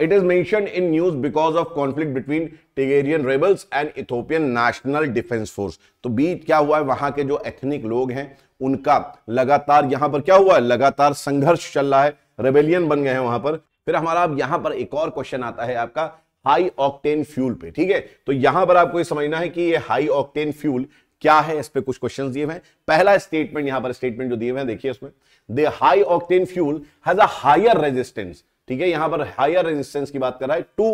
it is mention in news because of conflict between Tigrayan rebels and Ethiopian national defence force तो बीच क्या हुआ है वहां के जो एथनिक लोग हैं उनका लगातार यहां पर क्या हुआ है लगातार संघर्ष चल रहा है रेबेलियन बन गए हैं वहां पर फिर हमारा अब यहां पर एक और क्वेश्चन आता है आपका हाई ऑक्टेन फ्यूल पे ठीक है तो यहां पर आपको ये समझना है कि ये हाई ऑक्टेन फ्यूल क्या है इस पर कुछ क्वेश्चन दिए हुए हैं पहला स्टेटमेंट यहां पर स्टेटमेंट जो दिए हुए हैं देखिए उसमें the high octane fuel has a higher resistance ठीक है यहां पर हायर रेजिस्टेंस की बात कर रहा है to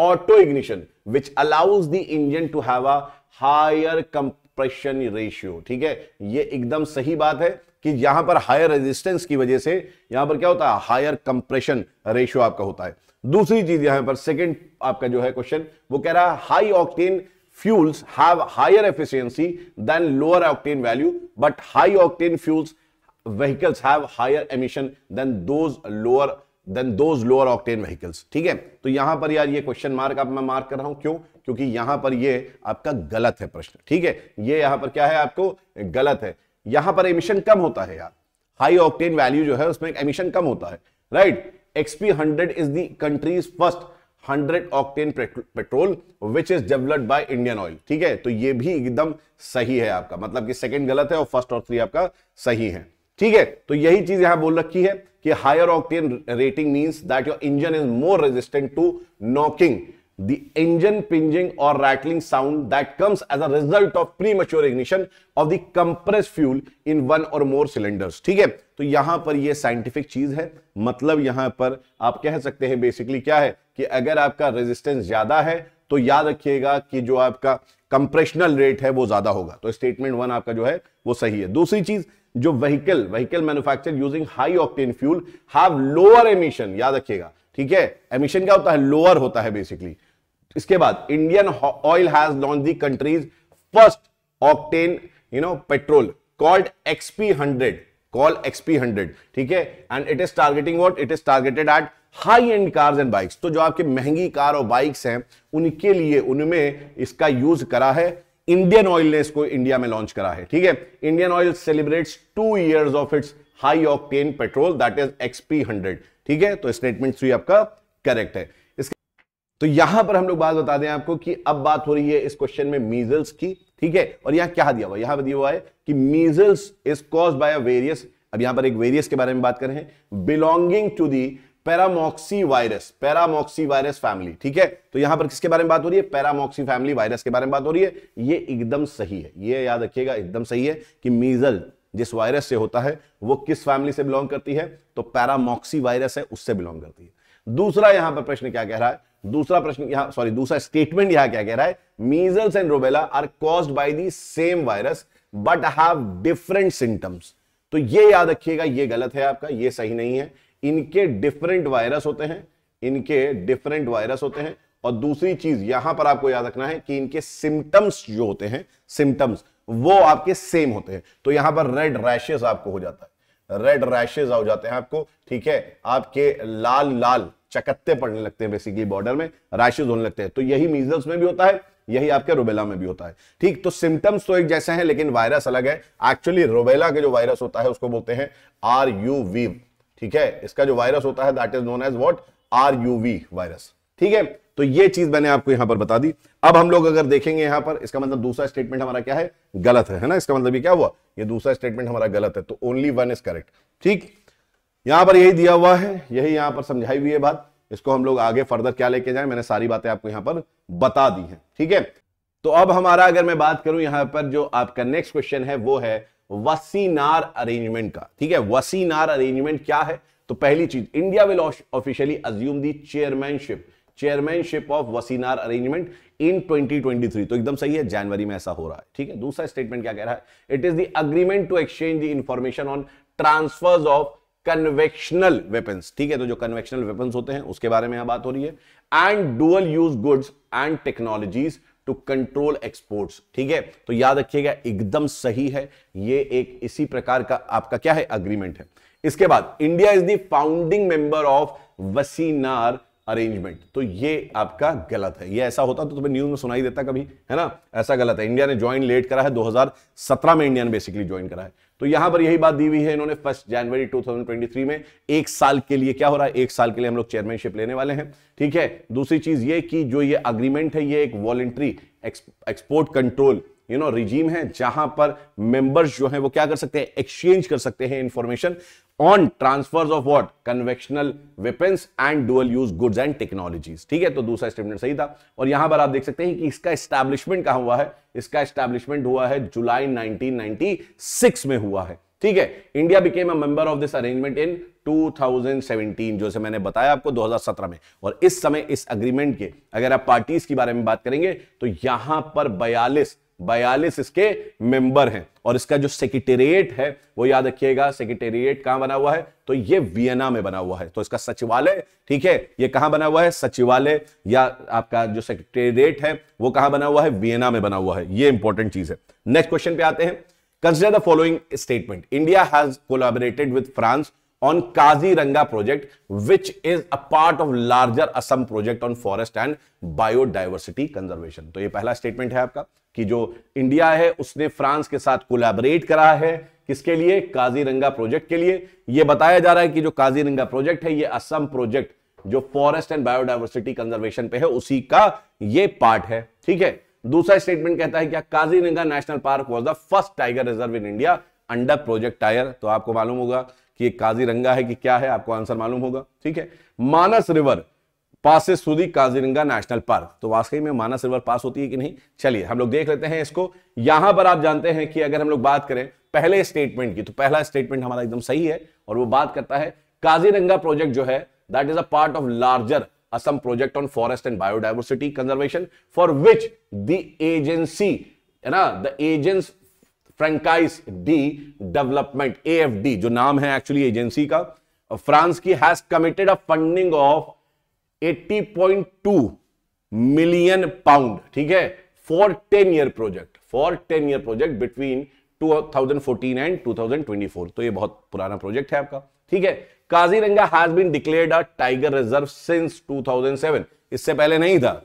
auto ignition which allows the engine to have a higher compression ratio ठीक है ये एकदम सही बात है कि यहां पर हायर रेजिस्टेंस की वजह से यहां पर क्या होता है हायर कंप्रेशन रेशियो आपका होता है दूसरी चीज यहां पर सेकंड आपका जो है क्वेश्चन वो कह रहा है high octane fuels have higher efficiency than lower octane value, but high octane fuels vehicles have higher emission than those lower than those lower octane vehicles. ठीक है तो यहां पर यार ये question mark आप मैं mark कर रहा हूं क्यों क्योंकि यहां पर ये आपका गलत है प्रश्न ठीक है ये यहां पर क्या है आपको गलत है यहां पर एमिशन कम होता है यार हाई ऑक्टेन वैल्यू जो है उसमें एमिशन कम होता है right XP hundred is the country's first 100 octane petrol which is developed by Indian Oil ठीक है तो ये भी एकदम सही है आपका मतलब कि सेकंड गलत है और फर्स्ट और थ्री आपका सही है ठीक है तो यही चीज यहां बोल रखी है कि higher octane rating means that your engine is more resistant to knocking engine pinging और rattling sound that comes as a result of premature ignition of the compress fuel in one or more cylinders ठीक है तो यहां पर ये scientific चीज है मतलब यहां पर आप कह सकते हैं बेसिकली क्या है कि अगर आपका रेजिस्टेंस ज्यादा है तो याद रखिएगा कि जो आपका कंप्रेशनल रेट है वो ज्यादा होगा तो स्टेटमेंट वन आपका जो है वो सही है दूसरी चीज जो vehicle vehicle manufacture using high octane fuel have lower emission याद रखिएगा ठीक है एमिशन क्या होता है लोअर होता है बेसिकली इसके बाद Indian Oil has launch the country's first octane you know petrol called XP hundred call XP hundred ठीक है and it is targeting what it is targeted at high end cars and bikes तो जो आपके महंगी कार और bikes हैं उनके लिए उनमें इसका यूज करा है इंडियन ऑयल ने इसको इंडिया में लॉन्च करा है ठीक है Indian Oil celebrates two years of its high octane petrol that is XP hundred ठीक है तो स्टेटमेंट थ्री आपका करेक्ट है इसके तो यहां पर हम लोग बात बता दें आपको कि अब बात हो रही है इस क्वेश्चन में मीजल्स की ठीक है और यहां क्या दिया हुआ यहां पर दिया हुआ है कि measles is cause by a virus अब यहां पर एक वेरियस के बारे में बात कर रहे हैं belonging to the paramyxo virus paramyxo virus family ठीक है तो यहां पर किसके बारे में बात हो रही है पैरामोक्सी फैमिली वायरस के बारे में बात हो रही है ये एकदम सही है ये याद रखिएगा एकदम सही है कि मीजल जिस वायरस से होता है वो किस फैमिली से बिलोंग करती है तो पैरामोक्सी वायरस है उससे बिलोंग करती है दूसरा यहां पर प्रश्न क्या कह रहा है दूसरा प्रश्न यहां सॉरी दूसरा स्टेटमेंट यहां क्या कह रहा है measles and rubella are caused by the same virus but have different symptoms तो ये याद रखिएगा ये गलत है आपका ये सही नहीं है इनके डिफरेंट वायरस होते हैं इनके डिफरेंट वायरस होते हैं और दूसरी चीज यहां पर आपको याद रखना है कि इनके सिम्टम्स जो होते हैं सिम्टम्स वो आपके सेम होते हैं तो यहां पर रेड रैशेज आपको हो जाता है रेड रैशेज हो जाते हैं आपको ठीक है आपके लाल लाल चकत्ते पड़ने लगते हैं बेसिकली बॉर्डर में रैशेज होने लगते हैं तो यही मीजल्स में भी होता है यही आपके रोबेला में भी होता है ठीक तो सिम्टम्स तो एक जैसे हैं लेकिन वायरस अलग है एक्चुअली रोबेला के जो वायरस होता है उसको बोलते हैं आर यू वी ठीक है इसका जो वायरस होता है that is known as what are virus ठीक है तो ये चीज मैंने आपको यहां पर बता दी अब हम लोग अगर देखेंगे यहां पर इसका मतलब दूसरा स्टेटमेंट हमारा क्या है गलत है है ना इसका मतलब ये क्या हुआ ये दूसरा स्टेटमेंट हमारा गलत है तो ओनली वन इज करेक्ट ठीक यहां पर यही दिया हुआ है यही यहां पर समझाई हुई है बात इसको हम लोग आगे फर्दर क्या लेके जाए मैंने सारी बातें आपको यहां पर बता दी है ठीक है तो अब हमारा अगर मैं बात करूं यहां पर जो आपका नेक्स्ट क्वेश्चन है वो है वसीनार अरेंजमेंट का ठीक है वसीनार अरेंजमेंट क्या है तो पहली चीज India will officially assume the chairmanship chairmanship of Wassenaar arrangement in 2023 तो एकदम सही है जनवरी में ऐसा हो रहा है ठीक है दूसरा स्टेटमेंट क्या कह रहा है it is the agreement to exchange the information on transfers of conventional weapons ठीक है तो जो कन्वेक्शनल वेपन्स होते हैं उसके बारे में यहां बात हो रही है and dual use goods and technologies to control exports ठीक है तो याद रखिएगा एकदम सही है ये एक इसी प्रकार का आपका क्या है अग्रीमेंट है इसके बाद India is the founding member of Wassenaar arrangement तो ये आपका गलत है ये ऐसा होता तो तुम्हें न्यूज में सुनाई देता कभी है ना ऐसा गलत है इंडिया ने ज्वाइन लेट करा है 2017 में इंडिया ने बेसिकली ज्वाइन करा है तो यहां पर यही बात दी हुई है इन्होंने फर्स्ट जनवरी 2023 में एक साल के लिए क्या हो रहा है एक साल के लिए हम लोग चेयरमैनशिप लेने वाले हैं ठीक है दूसरी चीज ये कि जो ये अग्रीमेंट है ये एक voluntary export control you know regime है जहां पर मेंबर्स जो है वो क्या कर सकते हैं एक्सचेंज कर सकते हैं information on transfer of what conventional weapons and dual use goods and technologies ठीक है तो दूसरा स्टेटमेंट सही था और यहां पर आप देख सकते हैं कि इसका स्टैब्लिशमेंट कहा हुआ है इसका स्टैब्लिशमेंट हुआ है जुलाई 1996 में हुआ है ठीक है India became a member of this arrangement in 2017 जो से मैंने बताया आपको 2017 में और इस समय इस अग्रीमेंट के अगर आप पार्टीज के बारे में बात करेंगे तो यहां पर बयालीस बयालीस इसके मेंबर हैं और इसका जो सेक्रेटेरिएट है वो याद रखिएगा सेक्रेटेरिएट कहां बना हुआ है तो ये वियना में बना हुआ है तो इसका सचिवालय ठीक है ये कहां बना हुआ है सचिवालय या आपका जो सेक्रेटेरिएट है वो कहां बना हुआ है वियना में बना हुआ है ये इंपॉर्टेंट चीज है नेक्स्ट क्वेश्चन पे आते हैं consider the following statement India has collaborated with France on Kaziranga project which is a part of larger Assam project on forest and biodiversity conservation तो यह पहला स्टेटमेंट है आपका कि जो इंडिया है उसने फ्रांस के साथ कोलैबोरेट करा है किसके लिए काजीरंगा प्रोजेक्ट के लिए यह बताया जा रहा है कि जो काजीरंगा प्रोजेक्ट है यह असम प्रोजेक्ट जो फॉरेस्ट एंड बायोडाइवर्सिटी कंजर्वेशन पे है उसी का यह पार्ट है ठीक है दूसरा स्टेटमेंट कहता है क्या Kaziranga national park was the first tiger reserve in India under project tiger तो आपको मालूम होगा कि ये काजीरंगा है कि क्या है आपको आंसर मालूम होगा ठीक है Manas river pass through Kaziranga national park तो वाकई में मानस रिवर पास होती है कि नहीं चलिए हम लोग देख लेते हैं इसको यहां पर आप जानते हैं कि अगर हम लोग बात करें पहले स्टेटमेंट की तो पहला स्टेटमेंट हमारा एकदम सही है और वो बात करता है काजीरंगा प्रोजेक्ट जो है that is a part of larger Assam project on forest and biodiversity conservation for which the agency है ना the Agence Française de Développement de जो नाम है एक्चुअली एजेंसी का फ्रांस की has committed a funding of 80.2 million pound ठीक है for ten year project for ten year project between 2014 and 2024 तो ये बहुत पुराना प्रोजेक्ट है आपका ठीक है Kaziranga has been declared a tiger reserve since 2007 इससे पहले नहीं था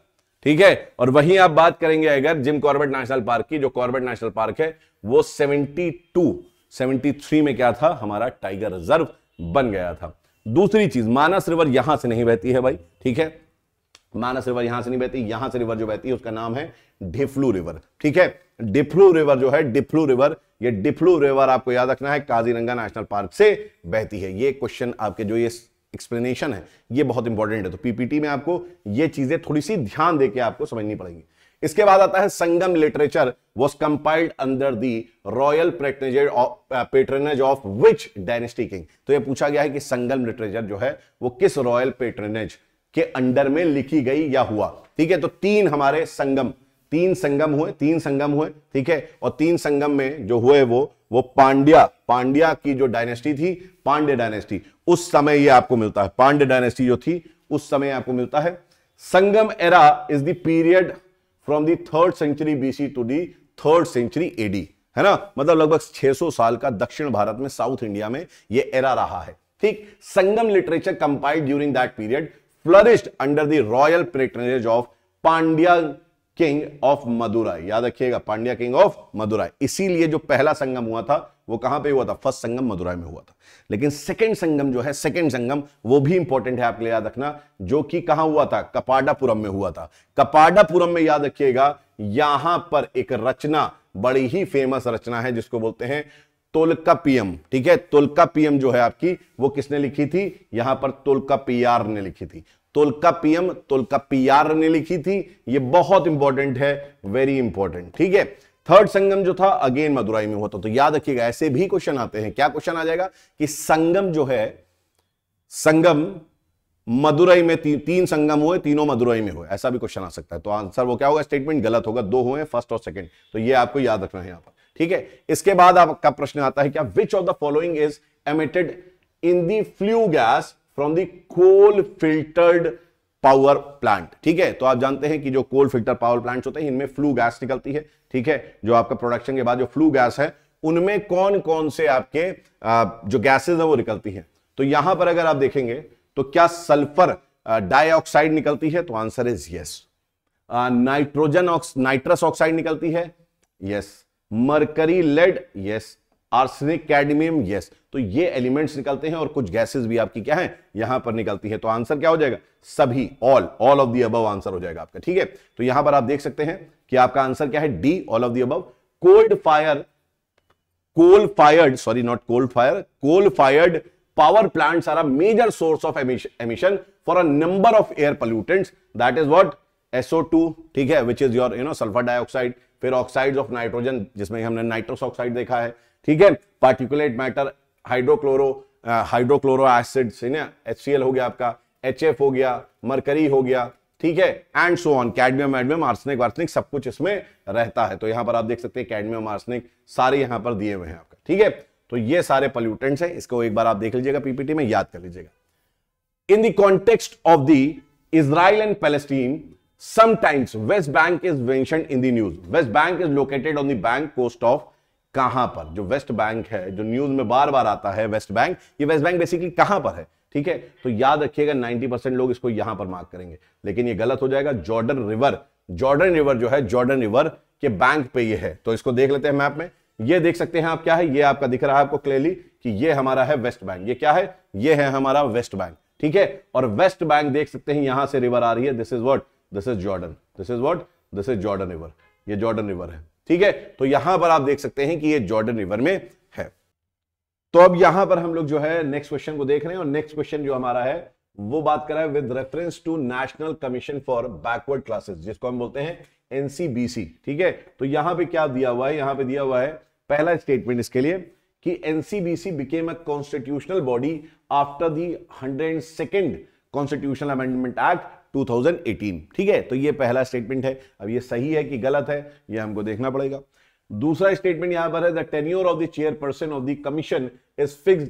ठीक है और वहीं आप बात करेंगे अगर जिम कॉर्बेट नेशनल पार्क की जो कॉर्बेट नेशनल पार्क है वो 72 73 में क्या था हमारा टाइगर रिजर्व बन गया था दूसरी चीज मानस रिवर यहां से नहीं बहती है भाई ठीक है मानस रिवर यहां से नहीं बहती यहां से रिवर जो बहती है उसका नाम है डिफ्लू रिवर ठीक है डिफ्लू रिवर जो है डिफ्लू रिवर ये डिफ्लू रिवर आपको याद रखना है काजीरंगा नेशनल पार्क से बहती है ये क्वेश्चन आपके जो ये एक्सप्लेनेशन है ये बहुत इंपॉर्टेंट है तो पीपीटी में आपको ये चीजें थोड़ी सी ध्यान देके आपको समझनी पड़ेगी इसके बाद आता है Sangam literature was compiled under the royal patronage of which dynasty king तो यह पूछा गया है कि संगम लिटरेचर जो है वो किस रॉयल पेट्रनेज के अंडर में लिखी गई या हुआ ठीक है तो तीन हमारे संगम तीन संगम हुए तीन संगम हुए ठीक है और तीन संगम में जो हुए वो वो पांड्या पांड्या की जो डायनेस्टी थी पांड्य डायनेस्टी उस समय ये आपको मिलता है पांड्य डायनेस्टी जो थी उस समय आपको मिलता है Sangam era is the period from the third century BC to the third century AD है ना मतलब लगभग 600 साल का दक्षिण भारत में साउथ इंडिया में ये एरा रहा है ठीक Sangam literature compiled during that period flourished under the royal patronage of Pandya king of Madurai याद रखिएगा पांड्या किंग ऑफ मदुराई इसीलिए जो पहला संगम हुआ था वो कहां पे हुआ था फर्स्ट संगम मदुराई में हुआ था लेकिन सेकंड संगम जो है सेकंड संगम वो भी इंपॉर्टेंट है आपके लिए याद रखना जो कि कहां हुआ था कपाडापुरम में हुआ था कपाडापुरम में याद रखिएगा यहां पर एक रचना बड़ी ही फेमस रचना है जिसको बोलते हैं तोलका पीएम ठीक है तोलका पीएम जो है आपकी वो किसने लिखी थी यहां पर तोलका पीआर ने लिखी थी तोलका पीएम तोलका पीआर ने लिखी थी ये बहुत इंपॉर्टेंट है वेरी इंपॉर्टेंट ठीक है थर्ड संगम जो था अगेन मदुराई में हुआ था तो याद रखिएगा ऐसे भी क्वेश्चन आते हैं क्या क्वेश्चन आ जाएगा कि संगम जो है संगम मदुरई में ती, तीन संगम हुए तीनों मदुरई में हुए ऐसा भी क्वेश्चन आ सकता है तो आंसर वो क्या होगा स्टेटमेंट गलत होगा दो हुए फर्स्ट और सेकंड तो ये आपको याद रखना है यहां पर ठीक है इसके बाद आपका प्रश्न आता है क्या which of the following is emitted in the flue gas from the coal filtered power plant ठीक है तो आप जानते हैं कि जो कोल फिल्टर पावर प्लांट्स होते हैं इनमें फ्लू गैस निकलती है ठीक है जो आपका प्रोडक्शन के बाद जो फ्लू गैस है उनमें कौन कौन से आपके जो गैसेज है वो निकलती है तो यहां पर अगर आप देखेंगे तो क्या सल्फर डाइऑक्साइड निकलती है तो answer is yes nitrogen ox nitrous oxide निकलती है yes mercury lead yes arsenic cadmium yes तो ये एलिमेंट्स निकलते हैं और कुछ गैसेस भी आपकी क्या है यहां पर निकलती है तो आंसर क्या हो जाएगा सभी all all of the above answer हो जाएगा आपका ठीक है तो यहां पर आप देख सकते हैं कि आपका आंसर क्या है D all of the above cold fire coal fired sorry not cold fire coal fired power plants are a major source of emission, emission for a number of air pollutants that is what ठीक है which is your you know sulphur dioxide फिर oxides of nitrogen जिसमें हमने nitrous oxide देखा है ठीक है particulate matter hydrochloro hydrochloro acids H हो गया आपका एच हो गया मरकरी हो गया ठीक है and so on cadmium cadmium arsenic arsenic सब कुछ इसमें रहता है तो यहां पर आप देख सकते हैं कैडमियम आर्सनिक सारे यहां पर दिए हुए हैं आपका ठीक है तो ये सारे पॉल्यूटेंट्स हैं इसको एक बार आप देख लीजिएगा पीपीटी में याद कर लीजिएगा in the context of the Israel and Palestine sometimes west bank is mentioned in the news west bank is located on the bank coast of कहां पर जो वेस्ट बैंक है जो न्यूज में बार बार आता है वेस्ट बैंक ये वेस्ट बैंक बेसिकली कहां पर है ठीक है तो याद रखिएगा 90 परसेंट लोग इसको यहां पर मार्क करेंगे लेकिन ये गलत हो जाएगा जॉर्डन रिवर जॉर्डन रिवर जो है जॉर्डन रिवर के बैंक पे ये है तो इसको देख लेते हैं मैप में ये देख सकते हैं आप क्या है ये आपका दिख रहा है आपको क्लियरली कि ये हमारा है वेस्ट बैंक ये क्या है ये है हमारा वेस्ट बैंक ठीक है और वेस्ट बैंक देख सकते हैं यहां से रिवर आ रही है this is what this is Jordan this is what this is Jordan river ये जॉर्डन रिवर है ठीक है तो यहां पर आप देख सकते हैं कि ये जॉर्डन रिवर में है तो अब यहां पर हम लोग जो है नेक्स्ट क्वेश्चन को देख रहे हैं और नेक्स्ट क्वेश्चन जो हमारा है वो बात कर रहा है with reference to national commission for backward classes जिसको हम बोलते हैं एनसीबीसी ठीक है तो यहां पे क्या दिया हुआ है यहां पे दिया हुआ है पहला स्टेटमेंट इसके लिए कि NCBC became a constitutional body after the hundred second constitutional amendment act 2018 ठीक है तो ये पहला स्टेटमेंट है अब ये सही है कि गलत है ये हमको देखना पड़ेगा दूसरा स्टेटमेंट यहां पर है the tenure of the chairperson of the commission is fixed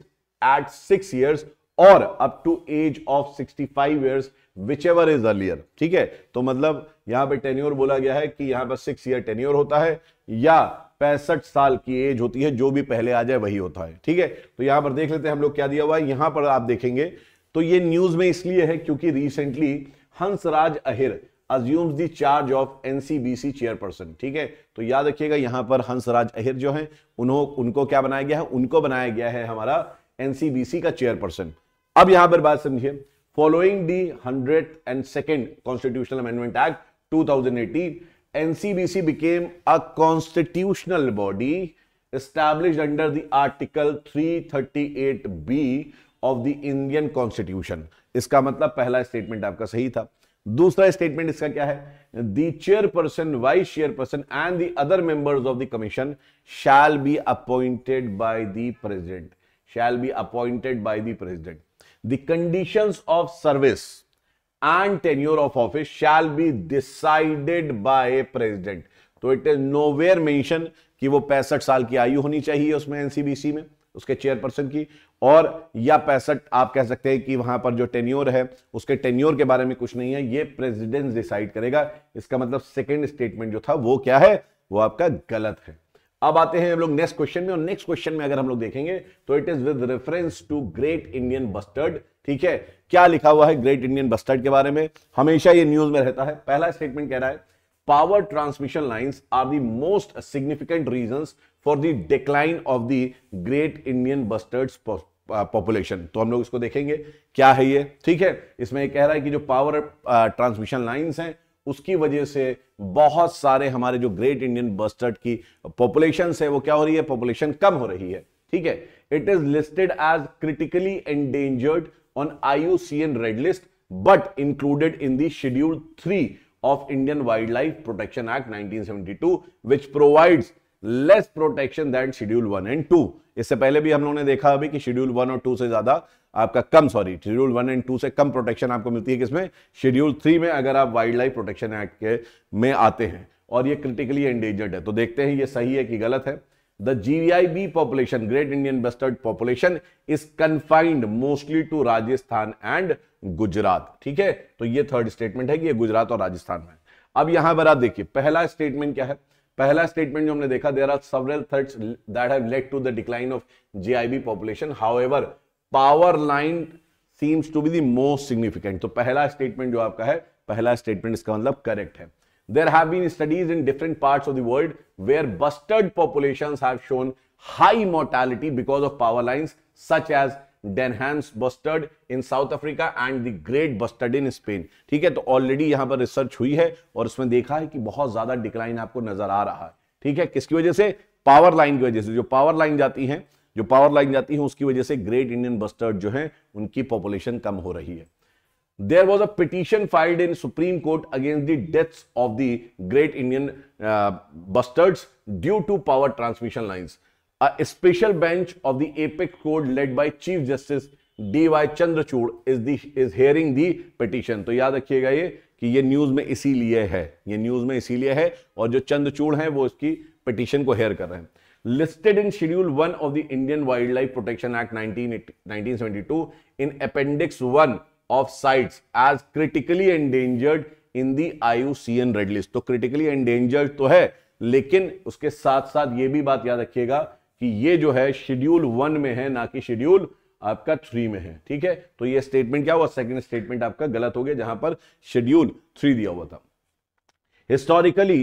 at six years or up to age of 65 five years whichever is earlier ठीक है तो मतलब यहां पे टेन्योर बोला गया है कि यहां पर सिक्स ईयर टेन्योर होता है या पैंसठ साल की एज होती है जो भी पहले आ जाए वही होता है ठीक है तो यहां पर देख लेते हैं हम लोग क्या दिया हुआ है यहां पर आप देखेंगे तो ये न्यूज में इसलिए है क्योंकि recently Hansraj Ahir assumes the charge of NCBC chairperson ठीक है तो याद रखिएगा यहां पर हंसराज अहिर जो है उन्हों उनको क्या बनाया गया है उनको बनाया गया है हमारा एनसीबीसी का चेयरपर्सन अब यहां पर बात समझिए following the hundred and second constitutional amendment act 2018 NCBC became a constitutional body established under the article B of the Indian constitution इसका मतलब पहला स्टेटमेंट आपका सही था दूसरा स्टेटमेंट इसका क्या है the chairperson vice chairperson and the other members of the commission shall be appointed by the president shall be appointed by the president the conditions of service and tenure of office shall be decided by president तो it is nowhere mention कि वो पैंसठ साल की आयु होनी चाहिए उसमें एनसीबीसी में उसके चेयरपर्सन की और या पैंसठ आप कह सकते हैं कि वहां पर जो टेन्योर है उसके टेन्योर के बारे में कुछ नहीं है ये प्रेसिडेंट डिसाइड करेगा इसका मतलब सेकेंड स्टेटमेंट जो था वो क्या है वो आपका गलत है अब आते हैं हम लोग नेक्स्ट क्वेश्चन में और नेक्स्ट क्वेश्चन में अगर हम लोग देखेंगे तो it is with reference to great Indian bustard ठीक है क्या लिखा हुआ है ग्रेट इंडियन बस्टर्ड के बारे में हमेशा ये न्यूज में रहता है पहला स्टेटमेंट कह रहा है power transmission lines are the most significant reasons for the decline of the great Indian bustard population तो हम लोग इसको देखेंगे क्या है ये ठीक है इसमें कह रहा है कि जो पावर ट्रांसमिशन लाइंस हैं उसकी वजह से बहुत सारे हमारे जो ग्रेट इंडियन बस्टर्ड की पॉपुलेशन है वो क्या हो रही है पॉपुलेशन कम हो रही है ठीक है it is listed as critically endangered on IUCN red list but included in the schedule three of Indian wildlife protection act 1972 which provides less protection than schedule one and two इससे पहले भी हम लोगों ने देखा अभी कि schedule one और टू से ज्यादा आपका कम sorry schedule one and two से कम प्रोटेक्शन आपको मिलती है किसमें शेड्यूल थ्री में अगर आप वाइल्ड लाइफ प्रोटेक्शन एक्ट के में आते हैं और ये क्रिटिकली एंडेंजर्ड है तो देखते हैं ये सही है कि गलत है the B population great Indian bustard population is confined mostly to Rajasthan and Gujarat ठीक है तो ये थर्ड स्टेटमेंट है कि ये गुजरात और राजस्थान में अब यहां पर आप देखिए पहला स्टेटमेंट क्या है पहला स्टेटमेंट जो हमने देखा there are several threats that have power line seems to be the most significant तो पहला स्टेटमेंट जो आपका है पहला स्टेटमेंट इसका मतलब करेक्ट है there have been studies in different part of world where bustard population have shown high mortality because of power lines such as Denham's bustard in South Africa and the great bustard in Spain ठीक है तो already यहां पर research हुई है और उसमें देखा है कि बहुत ज़्यादा डिक्लाइन आपको नजर आ रहा है ठीक है किसकी वजह से पावर लाइन की वजह से जो पावर लाइन जाती है जो पावर लाइन जाती है उसकी वजह से ग्रेट इंडियन बस्टर्ड जो है उनकी पॉपुलेशन कम हो रही है there was a petition filed in Supreme Court against the death of the great Indian uh, due to power transmission transmission A special bench of the apex court led by Chief Justice D Y Chandrachud is the is hearing the petition तो याद रखिएगा ये कि ये news में इसीलिए है ये न्यूज में इसीलिए है और जो चंद्रचूड़ हैं वो इसकी पिटिशन को हेयर कर रहे हैं listed in schedule 1 of the indian wildlife protection act 1972 in appendix 1 of sites as critically endangered in the IUCN red list तो क्रिटिकली एंडेंजर्ड तो है लेकिन उसके साथ साथ ये भी बात याद रखिएगा कि ये जो है शेड्यूल वन में है ना कि शेड्यूल आपका थ्री में है ठीक है तो ये स्टेटमेंट क्या हुआ सेकंड स्टेटमेंट आपका गलत हो गया जहां पर शेड्यूल थ्री दिया हुआ था historically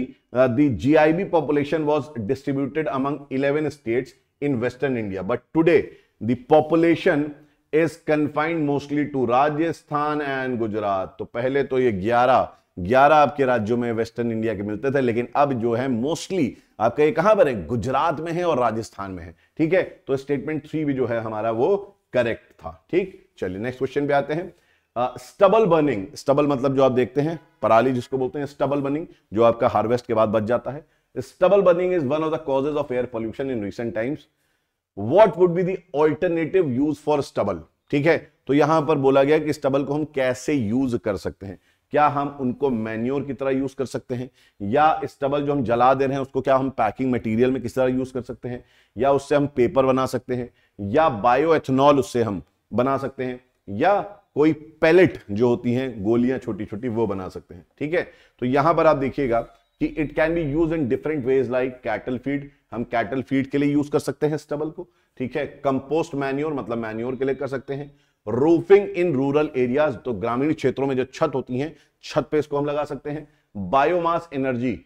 the G I B population was distributed among eleven state in western India but today population is confined mostly to Rajasthan and Gujarat तो पहले तो ये ग्यारह ग्यारह आपके राज्यों में वेस्टर्न इंडिया के मिलते थे लेकिन अब जो है मोस्टली आपका ये कहां पर है गुजरात में है और राजस्थान में है ठीक है तो स्टेटमेंट थ्री भी जो है हमारा वो करेक्ट था ठीक चलिए नेक्स्ट क्वेश्चन पे आते हैं स्टबल बर्निंग स्टबल मतलब जो आप देखते हैं पराली जिसको बोलते हैं स्टबल बर्निंग जो आपका हार्वेस्ट के बाद बच जाता है stubble burning is one of the causes of air pollution in recent times what would be the alternative use for stubble ठीक है तो यहां पर बोला गया कि स्टबल को हम कैसे यूज कर सकते हैं क्या हम उनको मैन्योर की तरह यूज कर सकते हैं या स्टबल जो हम जला दे रहे हैं उसको क्या हम पैकिंग मटेरियल में किस तरह यूज कर सकते हैं या उससे हम पेपर बना सकते हैं या बायो एथेनॉल उससे हम बना सकते हैं या कोई पैलेट जो होती हैं गोलियां छोटी छोटी वो बना सकते हैं ठीक है तो यहां पर आप देखिएगा कि it can be use in different ways like cattle feed हम कैटल फीड के लिए यूज कर सकते हैं स्टबल को ठीक है कंपोस्ट मैन्योर मतलब मैन्योर के लिए कर सकते हैं रूफिंग इन रूरल एरियाज तो ग्रामीण क्षेत्रों में जो छत होती हैं छत पे इसको हम लगा सकते हैं बायोमास एनर्जी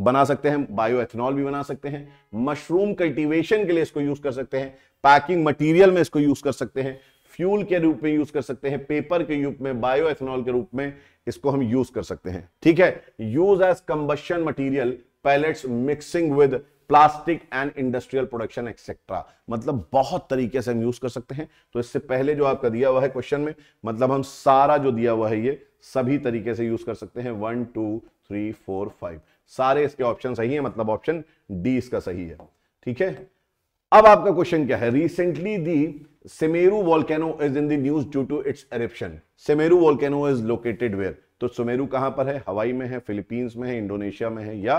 बना सकते हैं बायोएथेनॉल भी बना सकते हैं मशरूम कल्टीवेशन के लिए इसको यूज कर सकते हैं पैकिंग मटेरियल में इसको यूज कर सकते हैं फ्यूल के रूप में यूज कर सकते हैं पेपर के रूप में बायोएथेनॉल के रूप में इसको हम यूज कर सकते हैं ठीक है use as combustion material pellets mixing with plastic and industrial production etcetera मतलब बहुत तरीके से हम यूज कर सकते हैं तो इससे पहले जो आपका दिया हुआ है क्वेश्चन में मतलब हम सारा जो दिया हुआ है ये सभी तरीके से यूज कर सकते हैं one two three four five सारे इसके ऑप्शन सही है मतलब ऑप्शन डी इसका सही है ठीक है अब आपका क्वेश्चन क्या है recently the Semeru volcano is in the news due to its eruption Semeru volcano is located where तो सुमेरू कहां पर है हवाई में है फिलीपींस में है इंडोनेशिया में है या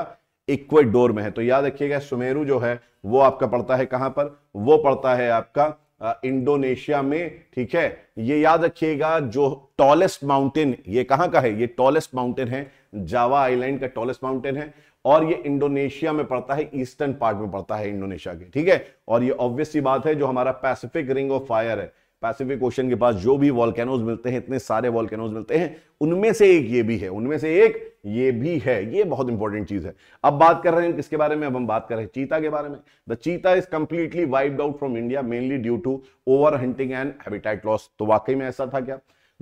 इक्वेडोर में है तो याद रखिएगा सुमेरु जो है वो आपका पड़ता है कहां पर वो पड़ता है आपका इंडोनेशिया में ठीक है ये याद रखिएगा जो टॉलेस्ट माउंटेन ये कहां का है ये टॉलेस्ट माउंटेन है जावा आइलैंड का टॉलेस्ट माउंटेन है और ये इंडोनेशिया में पड़ता है ईस्टर्न पार्ट में पड़ता है इंडोनेशिया के ठीक है और ये ऑब्वियसली बात है जो हमारा पैसिफिक रिंग ऑफ फायर है पैसिफिक ओशन के पास जो भी वॉल्केनोज मिलते हैं इतने सारे वॉल्केनोज मिलते हैं उनमें से एक ये भी है उनमें से एक ये भी है ये बहुत इंपॉर्टेंट चीज है अब बात कर रहे हैं किसके बारे में अब हम बात कर रहे हैं चीता के बारे में the cheetah is completely wiped out from India mainly due to over hunting and habitat loss तो वाकई में ऐसा था क्या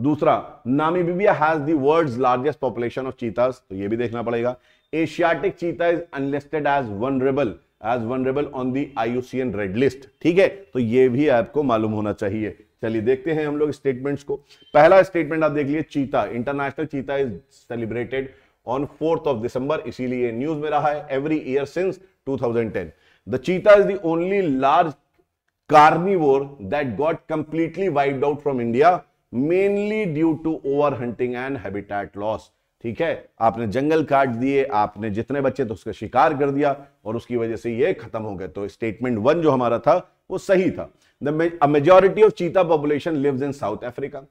दूसरा Namibia has the world largest population of cheetahs तो ये भी देखना पड़ेगा Asiatic cheetah is unlisted as vulnerable as vulnerable on the IUCN red list ठीक है तो ये भी आपको मालूम होना चाहिए चलिए देखते हैं हम लोग स्टेटमेंट्स को पहला स्टेटमेंट आप देख लिए cheetah international cheetah is celebrated on fourth of December इसीलिए न्यूज में रहा है every year since 2010 the cheetah is the only large carnivore that got completely wiped out from India mainly due to over hunting and habitat loss ठीक है आपने जंगल काट दिए आपने जितने बच्चे तो उसका शिकार कर दिया और उसकी वजह से ये खत्म हो गए तो स्टेटमेंट वन जो हमारा था वो सही था majority of cheetah population cheetah in South Africa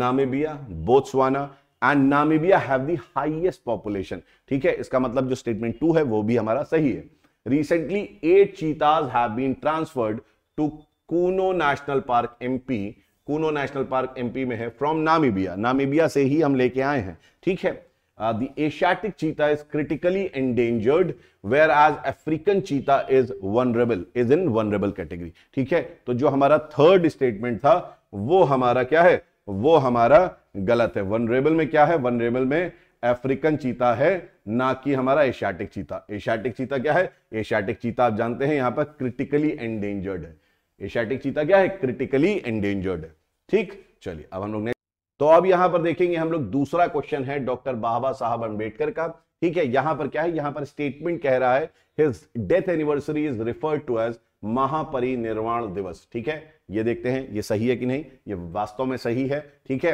Namibia Botswana and Namibia have the highest population ठीक है इसका मतलब जो स्टेटमेंट टू है वो भी हमारा सही है recently eight cheetahs have been transferred to Kuno national park MP Kuno national park MP में है फ्रॉम नामिबिया नामिबिया से ही हम लेके आए हैं ठीक है uh, the Asiatic cheetah is critically endangered, whereas African cheetah is vulnerable, is in vulnerable category. ठीक है तो जो हमारा third statement था वो हमारा क्या है वो हमारा गलत है वनरेबल में क्या है वनरेबल में अफ्रीकन चीता है ना कि हमारा एशियाटिक चीता एशियाटिक चीता क्या है एशियाटिक चीता आप जानते हैं यहां पर क्रिटिकली एंडेंजर्ड है एशियाटिक चीता क्या है क्रिटिकली एंडेंजर्ड है ठीक चलिए अब हम लोग तो अब यहां पर देखेंगे हम लोग दूसरा क्वेश्चन है डॉक्टर बाबा साहब अंबेडकर का ठीक है यहां पर क्या है यहां पर स्टेटमेंट कह रहा है his death anniversary is referred to as Mahaparinirvan Diwas ठीक है ये देखते हैं ये सही है कि नहीं ये वास्तव में सही है ठीक है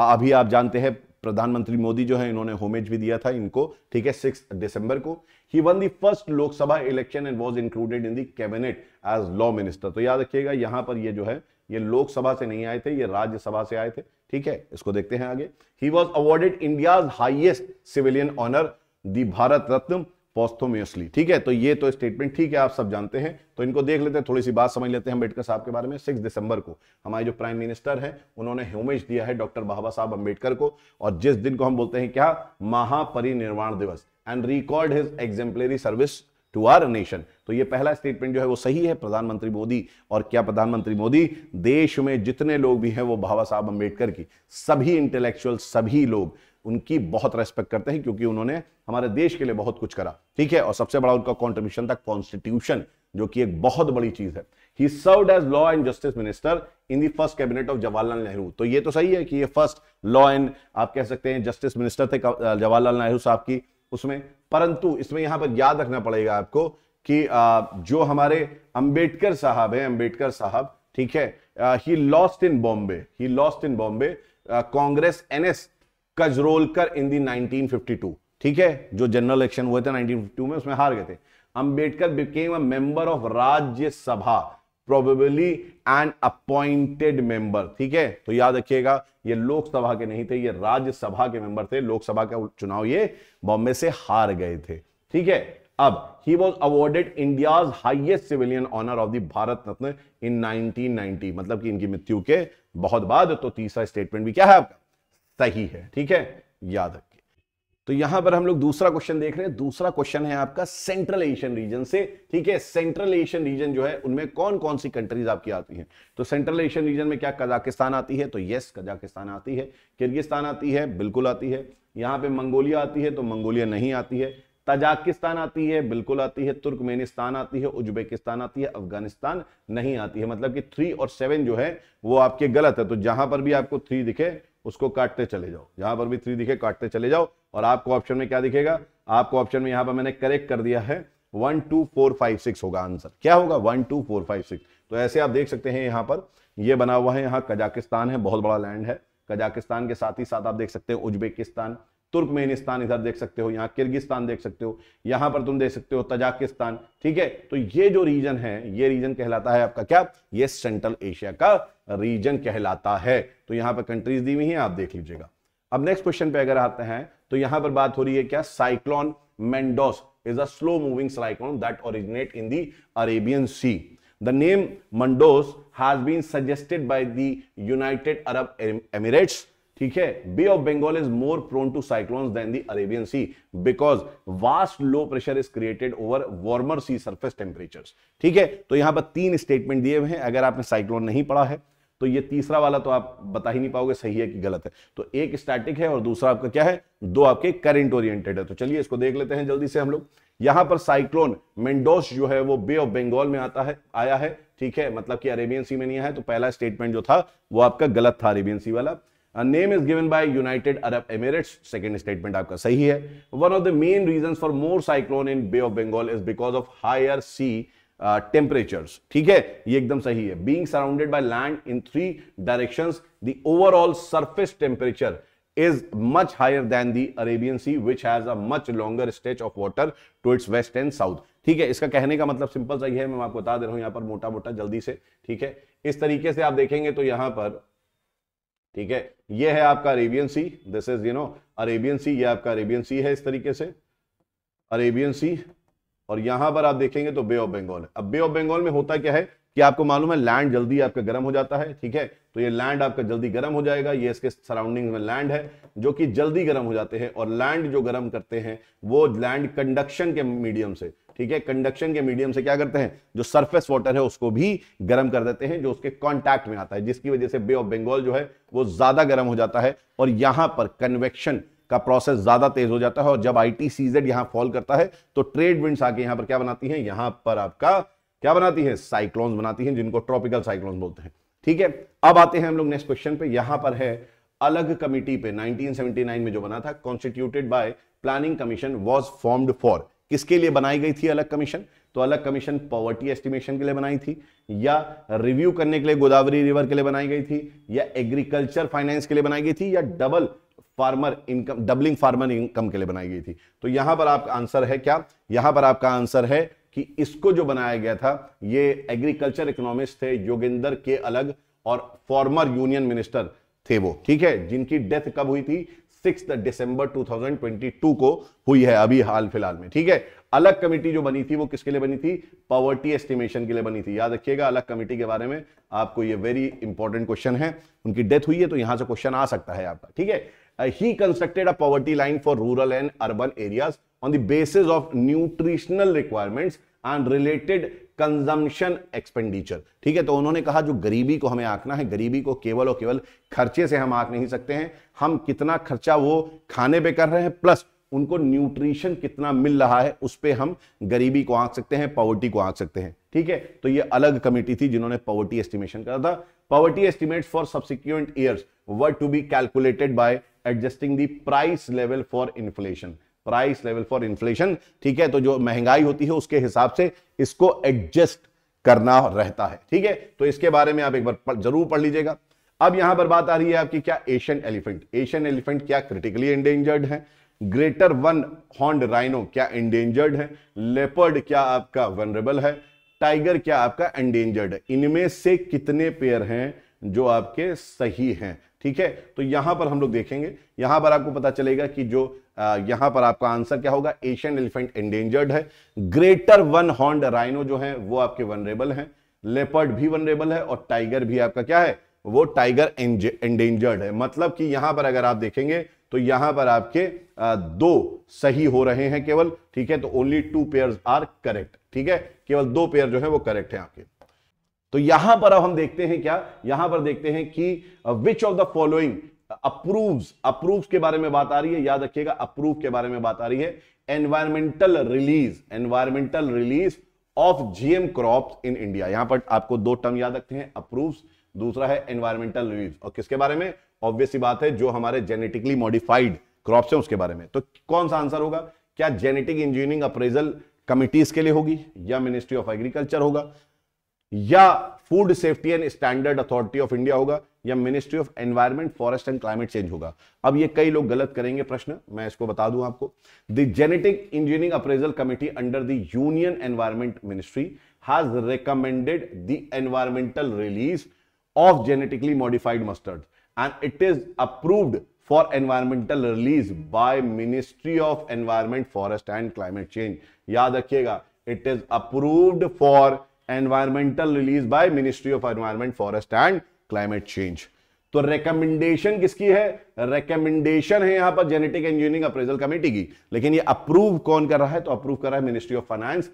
अभी आप जानते हैं प्रधानमंत्री मोदी जो है इन्होंने होमेज भी दिया था इनको ठीक है सिक्स दिसंबर को he won first Lok Sabha election and was included in the cabinet as law minister तो याद रखिएगा यहां पर ये जो है ये लोकसभा से नहीं आए थे ये राज्यसभा से आए थे ठीक है इसको देखते हैं आगे he was awarded India highest civilian honour the Bharat Ratna posthumously ठीक है तो ये तो स्टेटमेंट ठीक है आप सब जानते हैं तो इनको देख लेते हैं थोड़ी सी बात समझ लेते हैं अम्बेडकर साहब के बारे में सिक्स दिसंबर को हमारे जो प्राइम मिनिस्टर हैं उन्होंने ह्यूमेज दिया है डॉक्टर बाबा साहब अम्बेडकर को और जिस दिन को हम बोलते हैं क्या Mahaparinirvan Diwas and record his exemplary service to our nation तो ये पहला स्टेटमेंट जो है वो सही है प्रधानमंत्री मोदी और क्या प्रधानमंत्री मोदी देश में जितने लोग भी हैं वो बाबा साहब अम्बेडकर की सभी इंटेलेक्चुअल सभी लोग उनकी बहुत रेस्पेक्ट करते हैं क्योंकि उन्होंने हमारे देश के लिए बहुत कुछ करा ठीक है और सबसे बड़ा उनका कॉन्ट्रीब्यूशन था कॉन्स्टिट्यूशन जो कि एक बहुत बड़ी चीज है he serve as law and justice minister in the first cabinet of Jawaharlal Nehru तो ये तो सही है कि ये फर्स्ट लॉ एंड आप कह सकते हैं जस्टिस मिनिस्टर थे जवाहरलाल नेहरू साहब की उसमें परंतु इसमें यहां पर याद रखना पड़ेगा आपको कि जो हमारे अंबेडकर साहब हैं अंबेडकर साहब ठीक है he lost in Bombay he lost in Bombay Congress N S Kajrolkar in the 1952 ठीक है जो जनरल इलेक्शन हुए थे 1952 में उसमें हार गए थे Ambedkar became a member of Rajya Sabha probably an appointed member ठीक है तो याद रखिएगा ये लोकसभा के नहीं थे ये राज्यसभा के मेंबर थे लोकसभा का चुनाव ये बॉम्बे से हार गए थे ठीक है अब he was awarded India highest civilian honour of the Bharat Ratna in 1990 मतलब कि इनकी मृत्यु के बहुत बाद तो तीसरा स्टेटमेंट भी क्या है आपका सही है ठीक है याद रखें तो यहां पर हम लोग दूसरा क्वेश्चन देख रहे हैं दूसरा क्वेश्चन है आपका सेंट्रल एशियन रीजन से ठीक है सेंट्रल एशियन रीजन जो है उनमें कौन कौन सी कंट्रीज आपकी आती हैं तो सेंट्रल एशियन रीजन में क्या कजाकिस्तान आती है तो यस कजाकिस्तान आती है किर्गिस्तान आती है बिल्कुल आती है यहां पर मंगोलिया आती है तो मंगोलिया नहीं आती है तजाकिस्तान आती है बिल्कुल आती है तुर्कमेनिस्तान आती है उज्बेकिस्तान आती है अफगानिस्तान नहीं आती है मतलब कि थ्री और सेवन जो है वो आपके गलत है तो जहां पर भी आपको थ्री दिखे उसको काटते चले जाओ यहां पर भी थ्री दिखे काटते चले जाओ और आपको ऑप्शन में क्या दिखेगा आपको ऑप्शन में यहां पर मैंने करेक्ट कर दिया है one two four five six होगा आंसर क्या होगा one two four five six तो ऐसे आप देख सकते हैं यहाँ पर यह बना हुआ है यहाँ कजाकिस्तान है बहुत बड़ा लैंड है कजाकिस्तान के साथ ही साथ आप देख सकते हैं उज्बेकिस्तान तुर्कमेनिस्तान इधर देख सकते हो यहाँ किर्गिस्तान देख सकते हो यहां पर तुम देख सकते हो तजाकिस्तान ठीक है तो ये जो रीजन है ये रीजन कहलाता है आपका क्या ये सेंट्रल एशिया का रीजन कहलाता है तो यहां पर कंट्रीज दी हुई है आप देख लीजिएगा अब नेक्स्ट क्वेश्चन पे अगर आते हैं तो यहां पर बात हो रही है क्या cyclone Mandous is a slow moving cyclone that originate in the Arabian sea the name Mandous has been suggested by the United Arab Emirates ठीक है bay of Bengal is more prone to cyclones than the Arabian sea because vast low pressure is created over warmer sea surface temperature ठीक है तो यहां पर तीन statement दिए हुए हैं अगर आपने साइक्लोन नहीं पढ़ा है तो ये तीसरा वाला तो आप बता ही नहीं पाओगे सही है कि गलत है तो एक स्टैटिक है और दूसरा आपका क्या है दो आपके करंट ओरिएंटेड है तो चलिए इसको देख लेते हैं जल्दी से हम लोग यहां पर साइक्लोन मेंडोस जो है वो बे ऑफ बंगाल में आता है आया है ठीक है मतलब कि अरेबियन सी में नहीं आया तो पहला स्टेटमेंट जो था वो आपका गलत था अरेबियन सी वाला name is given by United Arab Emirates second statement आपका सही है one of the main reason for more cyclone in bay of Bengal is because of higher sea temperatures ठीक है ये एकदम सही है being surrounded by land in three direction the overall surface temperature is much higher than the Arabian sea which has a much longer stretch of water to its west and south. ठीक है इसका कहने का मतलब simple सही है मैं आपको बता दे रहा हूं यहां पर मोटा मोटा जल्दी से ठीक है इस तरीके से आप देखेंगे तो यहां पर ठीक है ये है आपका Arabian sea this is you know Arabian sea ये आपका अरेबियन सी है इस तरीके से अरेबियन सी और यहां पर आप देखेंगे तो बे ऑफ बंगाल अब बे ऑफ बंगाल में होता क्या है कि आपको मालूम है लैंड जल्दी आपका गर्म हो जाता है ठीक है तो ये लैंड आपका जल्दी गर्म हो जाएगा ये इसके सराउंडिंग में लैंड है जो कि जल्दी गर्म हो जाते हैं और लैंड जो गर्म करते हैं वो लैंड कंडक्शन के मीडियम से ठीक है कंडक्शन के मीडियम से क्या करते हैं जो सरफेस वाटर है उसको भी गर्म कर देते हैं जो उसके कॉन्टैक्ट में आता है जिसकी वजह से बे ऑफ बंगाल जो है वो ज्यादा गर्म हो जाता है और यहां पर कन्वेक्शन का प्रोसेस ज्यादा तेज हो जाता है और जब आई टी यहां फॉल करता है तो ट्रेड विंड्स आके यहां पर क्या बनाती है यहां पर आपका क्या बनाती है साइक्लोन्स बनाती है जिनको ट्रॉपिकल साइक्लोन बोलते हैं ठीक है अब आते हैं हम लोग नेक्स्ट क्वेश्चन पे यहां पर है अलग कमिटी पे 1979 में जो बना था constituted by planning commission was formed for किसके लिए बनाई गई थी अलग कमीशन तो अलग कमीशन पॉवर्टी एस्टिमेशन के लिए बनाई थी या रिव्यू करने के लिए गोदावरी रिवर के लिए बनाई गई थी या एग्रीकल्चर फाइनेंस के लिए बनाई गई थी या double farmer income doubling farmer income के लिए बनाई गई थी तो यहां पर आपका आंसर है क्या यहां पर आपका आंसर है कि इसको जो बनाया गया था ये एग्रीकल्चर इकोनॉमिस्ट थे योगेंद्र के अलग और फॉर्मर यूनियन मिनिस्टर थे वो ठीक है जिनकी डेथ कब हुई थी सिक्स दिसंबर 2022 को हुई है अभी हाल फिलहाल में ठीक है अलग कमेटी जो बनी थी वो किसके लिए बनी थी पॉवर्टी एस्टिमेशन के लिए बनी थी याद रखिएगा अलग कमेटी के बारे में आपको ये वेरी इंपॉर्टेंट क्वेश्चन है उनकी डेथ हुई है तो यहां से क्वेश्चन आ सकता है आपका ठीक है he constructed a poverty line for rural and urban areas on the basis of nutritional requirements and related consumption expenditure ठीक है तो उन्होंने कहा जो गरीबी को हमें आंकना है गरीबी को केवल और केवल खर्चे से हम आंक नहीं सकते हैं हम कितना खर्चा वो खाने पे कर रहे हैं प्लस उनको न्यूट्रिशन कितना मिल रहा है उस पर हम गरीबी को आंक सकते हैं पॉवर्टी को आंक सकते हैं ठीक है तो ये अलग कमेटी थी जिन्होंने पॉवर्टी एस्टिमेशन करा था poverty estimate for subsequent year were to be calculated by adjusting the price level for inflation price level for inflation ठीक है तो जो महंगाई होती है उसके हिसाब से इसको एडजस्ट करना रहता है ठीक है तो इसके बारे में आप एक बार जरूर पढ़ लीजिएगा अब यहां पर बात आ रही है आपकी क्या एशियन एलिफेंट एशियन एलिफेंट क्या क्रिटिकली एंडेंजर्ड है ग्रेटर वन हॉन्ड राइनो क्या एंडेंजर्ड है लेपर्ड क्या आपका वनरेबल है टाइगर क्या आपका एंडेंजर्ड है इनमें से कितने पेयर हैं जो आपके सही हैं ठीक है तो यहां पर हम लोग देखेंगे यहां पर आपको पता चलेगा कि जो यहां पर आपका आंसर क्या होगा एशियन एलिफेंट एंडेंजर्ड है ग्रेटर वन हॉर्न्ड राइनो जो है वो आपके वनरेबल है लेपर्ड भी वनरेबल है और टाइगर भी आपका क्या है वो टाइगर एंडेंजर्ड है मतलब कि यहां पर अगर आप देखेंगे तो यहां पर आपके दो सही हो रहे हैं केवल ठीक है तो only two pair are correct ठीक है केवल दो पेयर जो है वो करेक्ट है आपके तो यहां पर अब हम देखते हैं क्या यहां पर देखते हैं कि which of the following approves approves के बारे में बात आ रही है याद रखिएगा अप्रूव के बारे में बात आ रही है environmental release environmental release of GM crop in India यहां पर आपको दो टर्म याद रखते हैं अप्रूव दूसरा है एनवायरमेंटल रिलीज और किसके बारे में ऑब्वियसली बात है जो हमारे जेनेटिकली मॉडिफाइड क्रॉप्स हैं उसके बारे में तो कौन सा आंसर होगा क्या जेनेटिक इंजीनियरिंग अप्रेजल कमिटीज के लिए होगी या मिनिस्ट्री ऑफ एग्रीकल्चर होगा या food safety and standard authority of India होगा या ministry of environment forest and climate change होगा अब ये कई लोग गलत करेंगे प्रश्न मैं इसको बता दूं आपको the genetic engineering appraisal committee under the union environment ministry has recommended the environmental release of genetically modified mustard and it is approved for environmental release by ministry of environment forest and climate change याद रखिएगा it is approved for environmental release by ministry of environment forest and climate change तो recommendation किसकी है recommendation है यहां पर genetic engineering appraisal committee की लेकिन ये अप्रूव कौन कर रहा है तो अप्रूव कर रहा है ministry of finance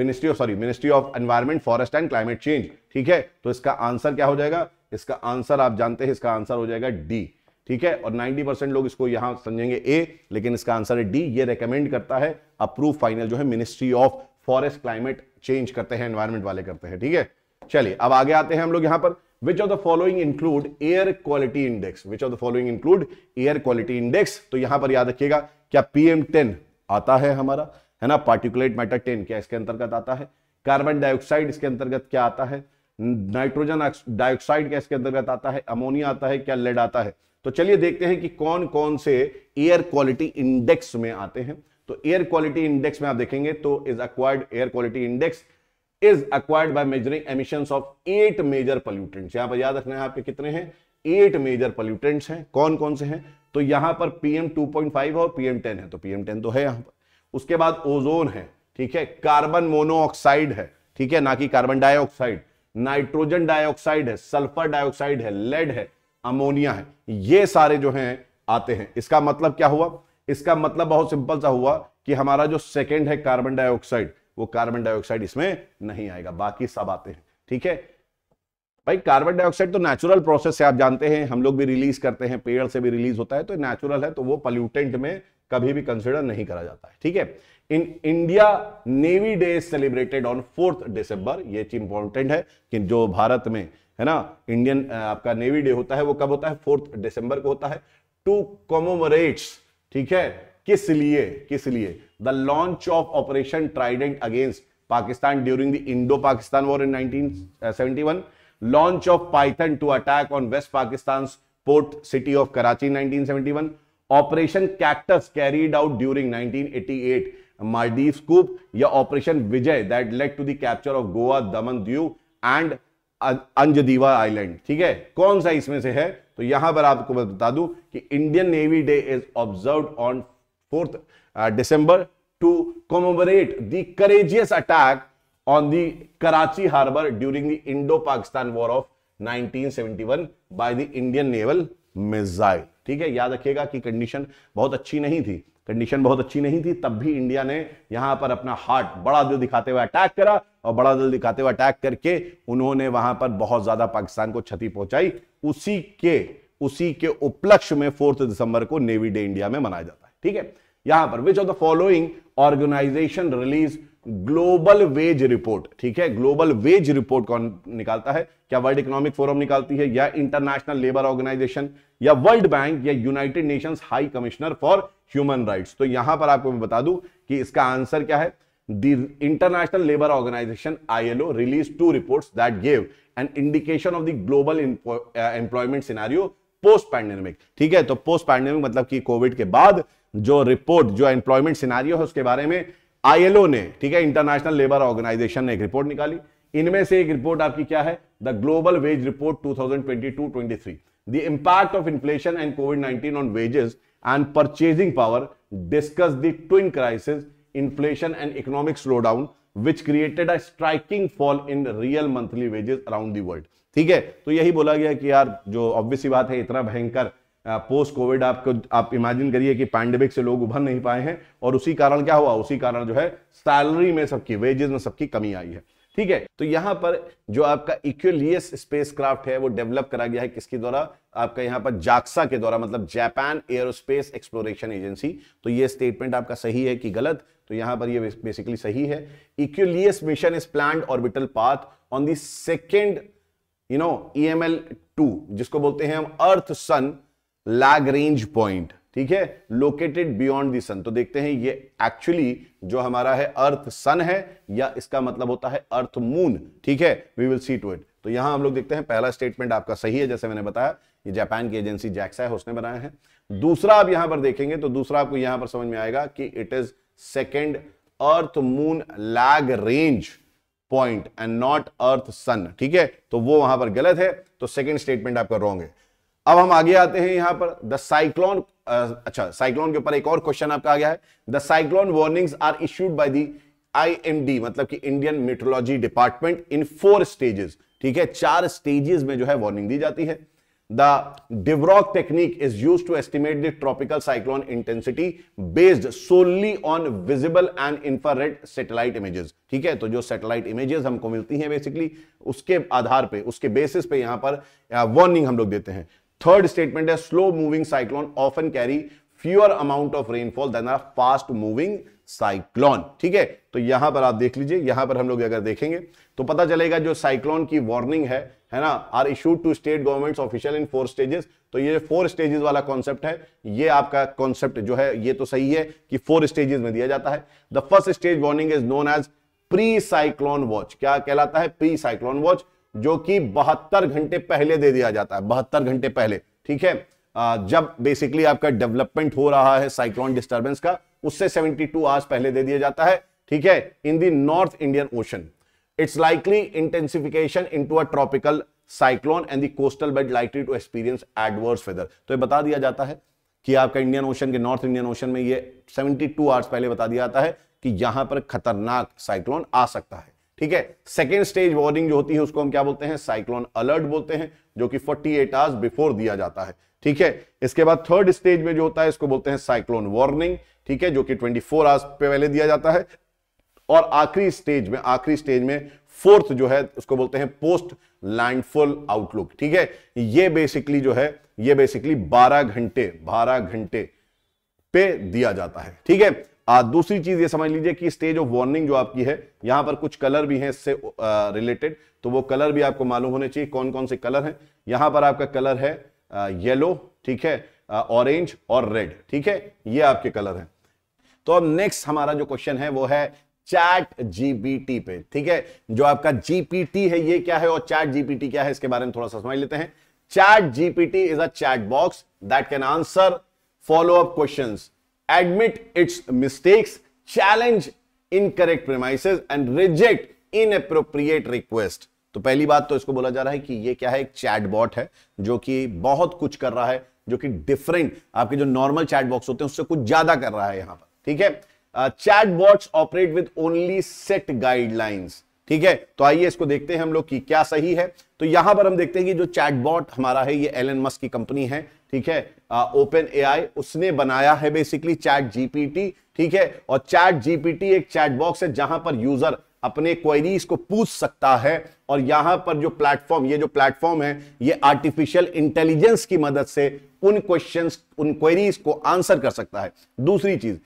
ministry of sorry ministry of environment forest and climate change ठीक है तो इसका आंसर क्या हो जाएगा इसका आंसर आप जानते हैं इसका आंसर हो जाएगा डी ठीक है और 90 परसेंट लोग इसको यहां समझेंगे ए लेकिन इसका आंसर है डी ये रेकमेंड करता है अप्रूव फाइनल जो है ministry of forest climate change करते हैं एनवायरमेंट वाले करते हैं ठीक है चलिए अब आगे आते हैं हम लोग यहां पर which of the following include air quality index which of the following include air quality index तो यहां पर याद रखिएगा क्या पीएम टेन आता है हमारा है ना पार्टिकुलेट मैटर टेन क्या इसके अंतर्गत आता है कार्बन डाइऑक्साइड इसके अंतर्गत क्या आता है नाइट्रोजन डाइऑक्साइड क्या इसके अंतर्गत आता है अमोनिया आता है क्या लेड आता है तो चलिए देखते हैं कि कौन कौन से एयर क्वालिटी इंडेक्स में आते हैं तो एयर क्वालिटी इंडेक्स में आप देखेंगे तो is acquired air quality index is acquired by measuring emission of eight major pollutants यहां पर याद रखना है आपके कितने हैं एट मेजर पॉल्यूटेंट्स हैं कौन कौन से हैं तो यहां पर पीएम 2.5 है और पीएम 10 है तो पीएम 10 तो है यहां पर उसके बाद ओजोन है ठीक है कार्बन मोनोऑक्साइड है ठीक है ना कि कार्बन डाइऑक्साइड नाइट्रोजन डाइऑक्साइड है सल्फर डाइऑक्साइड है लेड है अमोनिया है ये सारे जो हैं आते हैं इसका मतलब क्या हुआ इसका मतलब बहुत सिंपल सा हुआ कि हमारा जो सेकेंड है कार्बन डाइऑक्साइड वो कार्बन डाइऑक्साइड इसमें नहीं आएगा बाकी सब आते हैं ठीक है भाई कार्बन डाइऑक्साइड तो नेचुरल प्रोसेस से आप जानते हैं हम लोग भी रिलीज करते हैं पेड़ से भी रिलीज होता है तो नेचुरल है तो वो पॉल्यूटेंट में कभी भी कंसिडर नहीं करा जाता है ठीक है in India Navy Day celebrated on fourth December ये चीज इंपॉर्टेंट है कि जो भारत में है ना इंडियन आपका नेवी डे होता है वो कब होता है फोर्थ डिसंबर को होता है टू कॉमोमरेट्स ठीक है किस लिए किस लिए the launch of operation Trident against Pakistan during the Indo Pakistan war in 1971 launch of Python to attack on west Pakistan port city of Karachi 1971 operation Cactus carried out during 1988 Maldives scoop या operation Vijay that led to the capture of Goa Daman Diu and अंजदीवा island ठीक है कौन सा इसमें से है तो यहां पर आपको बता दूं कि Indian Navy Day is observe on 4th uh, December to commemorate the courageous attack on the Karachi harbor during the Indo-Pakistan War of 1971 by the Indian Naval Missile. ठीक है याद रखिएगा कि कंडीशन बहुत अच्छी नहीं थी कंडीशन बहुत अच्छी नहीं थी तब भी इंडिया ने यहां पर अपना हार्ट बड़ा दिल दिखाते हुए अटैक करा और बड़ा दिल दिखाते हुए अटैक करके उन्होंने वहां पर बहुत ज्यादा पाकिस्तान को क्षति पहुंचाई उसी के उसी के उपलक्ष्य में फोर्थ दिसंबर को नेवी डे इंडिया में मनाया जाता है ठीक है यहां पर which of the following organisation release global wage report ठीक है ग्लोबल वेज रिपोर्ट कौन निकालता है क्या वर्ल्ड इकोनॉमिक फोरम निकालती है या इंटरनेशनल लेबर ऑर्गेनाइजेशन या वर्ल्ड बैंक या United Nations High Commissioner for Human Rights तो यहां पर आपको मैं बता दूं कि इसका आंसर क्या है International Labour Organisation ILO release to report that gave an indication of the global global scenario uh, post pandemic ठीक है तो पोस्ट पैंडेमिक मतलब कि कोविड के बाद जो रिपोर्ट जो एम्प्लॉयमेंट सिनारियो है उसके बारे में आईएलओ ने ठीक है इंटरनेशनल लेबर ऑर्गेनाइजेशन ने एक रिपोर्ट निकाली इनमें से एक रिपोर्ट आपकी क्या है the global wage report 2022-23 the impact of inflation and Covid 19 on wages and purchasing power discuss the twin crisis inflation and economic slowdown which created a striking fall in real monthly wages around the world ठीक है तो यही बोला गया कि यार जो obviously बात है इतना भयंकर पोस्ट कोविड आपको आप इमेजिन करिए कि पैंडेमिक से लोग उभर नहीं पाए हैं और उसी कारण क्या हुआ उसी कारण जो है सैलरी में सबकी वेजेस में सबकी कमी आई है ठीक है तो यहां पर जो आपका इक्वलियस स्पेसक्राफ्ट है वो डेवलप करा गया है किसके द्वारा आपका यहां पर जाक्सा के द्वारा मतलब जापान एयरोस्पेस एक्सप्लोरेशन एजेंसी तो ये स्टेटमेंट आपका सही है कि गलत तो यहां पर ये बेसिकली सही है Equuleus mission is plan orbital path on the second you know E M L two जिसको बोलते हैं हम earth sun Lagrange point ठीक है लोकेटेड बियॉन्ड दी सन तो देखते हैं ये एक्चुअली जो हमारा है अर्थ सन है या इसका मतलब होता है अर्थ मून ठीक है we will see to it तो यहां हम लोग देखते हैं पहला स्टेटमेंट आपका सही है जैसे मैंने बताया ये जापान की एजेंसी जैक्सा है उसने बनाया है दूसरा आप यहां पर देखेंगे तो दूसरा आपको यहां पर समझ में आएगा कि it is second earth moon Lagrange point and not earth sun ठीक है तो वो वहां पर गलत है तो सेकेंड स्टेटमेंट आपका रॉन्ग है अब हम आगे आते हैं यहां पर द साइक्लोन uh, अच्छा साइक्लोन के ऊपर एक और क्वेश्चन आपका आ गया है the cyclone warnings are issued by the IMD मतलब कि Indian meteorology department in four stages ठीक है चार स्टेजेस में जो है वार्निंग दी जाती है The de Vrog technique is used to estimate the tropical cyclone intensity based solely on visible and infrared satellite images. ठीक है तो जो satellite images हमको मिलती हैं basically उसके आधार पे उसके basis पे यहां पर warning हम लोग देते हैं थर्ड स्टेटमेंट है slow moving cyclone often carry fewer amount of rainfall than a fast moving cyclone ठीक है तो यहां पर आप देख लीजिए यहां पर हम लोग अगर देखेंगे तो पता चलेगा जो साइक्लॉन की वार्निंग है है ना are issued to state governments official in four stages तो ये फोर स्टेजेस वाला कॉन्सेप्ट है ये आपका कॉन्सेप्ट जो है ये तो सही है कि फोर स्टेजेस में दिया जाता है the first stage warning is known as pre cyclone watch क्या कहलाता है प्री साइक्लॉन वॉच जो कि बहत्तर घंटे पहले दे दिया जाता है बहत्तर घंटे पहले ठीक है जब बेसिकली आपका डेवलपमेंट हो रहा है साइक्लॉन डिस्टर्बेंस का उससे 72 आवर्स पहले दे दिया जाता है ठीक है in the north Indian Ocean it's likely intensification into a tropical cyclone and the coastal belt likely to experience adverse weather तो ये बता दिया जाता है कि आपका इंडियन ओशन के नॉर्थ इंडियन ओशन में ये 72 आवर्स पहले बता दिया जाता है कि यहां पर खतरनाक साइक्लोन आ सकता है ठीक है सेकेंड स्टेज वार्निंग जो होती है उसको हम क्या बोलते हैं साइक्लोन अलर्ट बोलते हैं जो कि 48 आवर्स बिफोर दिया जाता है ठीक है इसके बाद थर्ड स्टेज में जो होता है इसको बोलते हैं साइक्लोन वार्निंग ठीक है जो कि 24 आवर्स पहले दिया जाता है और आखिरी स्टेज में आखिरी स्टेज में फोर्थ जो है उसको बोलते हैं पोस्ट लैंडफॉल आउटलुक ठीक है ये बेसिकली जो है ये बेसिकली 12 घंटे 12 घंटे पे दिया जाता है ठीक है आ, दूसरी चीज ये समझ लीजिए कि स्टेज ऑफ वार्निंग जो आपकी है यहां पर कुछ कलर भी हैं इससे रिलेटेड तो वो कलर भी आपको मालूम होने चाहिए कौन कौन से कलर हैं यहां पर आपका कलर है येलो ठीक है ऑरेंज और रेड ठीक है ये आपके कलर हैं तो अब नेक्स्ट हमारा जो क्वेश्चन है वो है चैट जीपीटी पे ठीक है जो आपका जीपीटी है ये क्या है और चैट जीपीटी क्या है इसके बारे में थोड़ा सा समझ लेते हैं ChatGPT is a chat box that can answer follow up question admit its mistakes challenge incorrect premises and reject inappropriate request तो पहली बात तो इसको बोला जा रहा है कि ये क्या है एक चैट बॉट है जो कि बहुत कुछ कर रहा है जो कि डिफरेंट आपके जो नॉर्मल चैट बॉक्स होते हैं उससे कुछ ज्यादा कर रहा है यहां पर ठीक है chatbots operate with only set guidelines ठीक है तो आइए इसको देखते हैं हम लोग की क्या सही है तो यहां पर हम देखते हैं कि जो चैट बॉट हमारा है ये एलन मस्क की कंपनी है ठीक है ओपन एआई उसने बनाया है बेसिकली चैट जीपीटी ठीक है और चैट जीपीटी एक चैट बॉक्स है जहां पर यूजर अपने क्वेरीज को पूछ सकता है और यहां पर जो प्लेटफॉर्म ये जो प्लेटफॉर्म है ये आर्टिफिशियल इंटेलिजेंस की मदद से उन क्वेश्चंस उन क्वेरीज को आंसर कर सकता है दूसरी चीज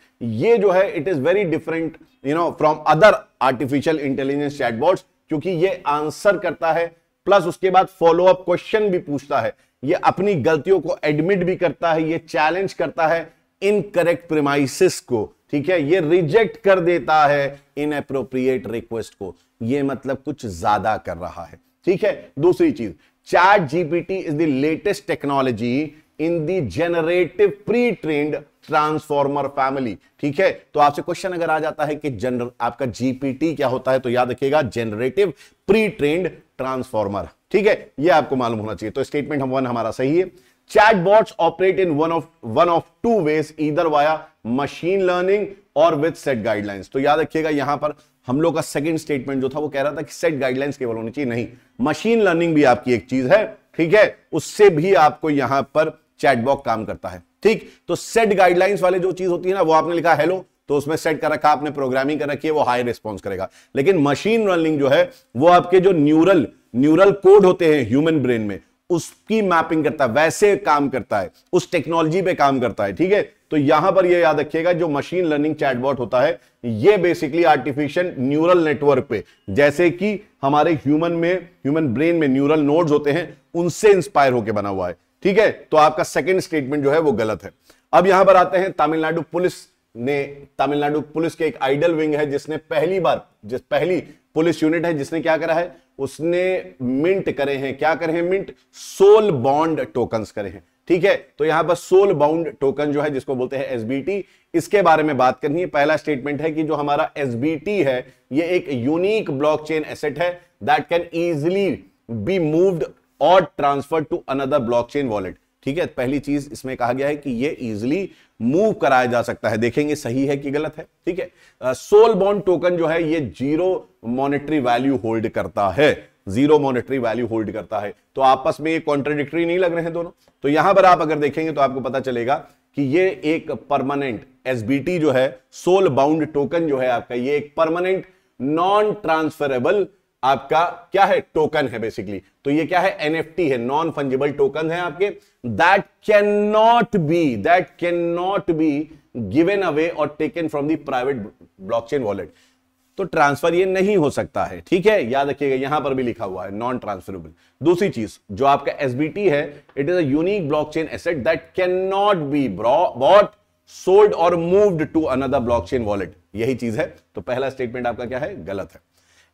ये जो है it is very different you know from other artificial intelligence chatbots क्योंकि ये आंसर करता है प्लस उसके बाद फॉलोअप क्वेश्चन भी पूछता है ये अपनी गलतियों को एडमिट भी करता है ये चैलेंज करता है इनकरेक्ट प्रिमाइसिस को ठीक है ये रिजेक्ट कर देता है इन अप्रोप्रिएट रिक्वेस्ट को ये मतलब कुछ ज्यादा कर रहा है ठीक है दूसरी चीज ChatGPT is the latest technology in the generative pre trained transformer family ठीक है तो आपसे क्वेश्चन अगर आ जाता है कि जनर आपका जीपीटी क्या होता है तो याद रखिएगा जनरेटिव प्री ट्रेंड ट्रांसफॉर्मर ठीक है यह आपको मालूम होना चाहिए तो स्टेटमेंट हम वन हमारा सही है Chatbots operate in one of one of two ways either via machine learning और with सेट गाइडलाइंस तो याद रखिएगा यहां पर हम लोग का सेकंड स्टेटमेंट जो था वो कह रहा था कि सेट गाइडलाइंस केवल होनी चाहिए नहीं मशीन लर्निंग भी आपकी एक चीज है ठीक है उससे भी आपको यहां पर चैटबॉक काम करता है ठीक तो सेट गाइडलाइंस वाले जो चीज होती है ना वो आपने लिखा हेलो तो उसमें सेट कर रखा आपने प्रोग्रामिंग कर रखी है वो हाई रिस्पॉन्स करेगा लेकिन मशीन लर्निंग जो है वो आपके जो न्यूरल न्यूरल कोड होते हैं ह्यूमन ब्रेन में उसकी मैपिंग करता है वैसे काम करता है उस टेक्नोलॉजी पे काम करता है ठीक है तो यहां पर ये याद रखिएगा जो मशीन लर्निंग चैटबॉट होता है ये बेसिकली आर्टिफिशियल न्यूरल नेटवर्क पे जैसे कि हमारे ह्यूमन में ह्यूमन ब्रेन में न्यूरल नोड्स होते हैं उनसे इंस्पायर होकर बना हुआ है ठीक है तो आपका सेकेंड स्टेटमेंट जो है वो गलत है अब यहां पर आते हैं तमिलनाडु पुलिस ने तमिलनाडु पुलिस के एक आइडल विंग है जिसने पहली बार जिस पहली पुलिस यूनिट है जिसने क्या करा है उसने मिंट करे हैं क्या करे हैं मिंट सोल बॉन्ड टोकन करे हैं ठीक है तो यहां पर सोल बाउंड टोकन जो है जिसको बोलते हैं एसबीटी इसके बारे में बात करनी है पहला स्टेटमेंट है कि जो हमारा एसबीटी है ये एक यूनिक ब्लॉकचेन एसेट है that can easily be moved और transfer to another blockchain wallet ठीक है पहली चीज इसमें कहा गया है कि ये इजिली मूव कराया जा सकता है देखेंगे सही है कि गलत है ठीक है सोल बॉन्ड टोकन जो है ये जीरो मॉनेटरी वैल्यू होल्ड करता है जीरो मॉनेटरी वैल्यू होल्ड करता है तो आपस में ये कॉन्ट्रोडिक्ट्री नहीं लग रहे हैं दोनों तो यहां पर आप अगर देखेंगे तो आपको पता चलेगा कि ये एक परमानेंट एसबीटी जो है सोल बाउंड टोकन जो है आपका ये एक परमानेंट नॉन ट्रांसफरेबल आपका क्या है टोकन है बेसिकली तो ये क्या है एनएफटी है नॉन फंजिबल टोकन है आपके that can not be that can not be given away और taken from the private blockchain wallet तो ट्रांसफर ये नहीं हो सकता है ठीक है याद रखिएगा यहां पर भी लिखा हुआ है नॉन ट्रांसफरेबल दूसरी चीज जो आपका एसबीटी है it is block blockchain asset that can not be bought sold और moved to another blockchain wallet यही चीज है तो पहला स्टेटमेंट आपका क्या है गलत है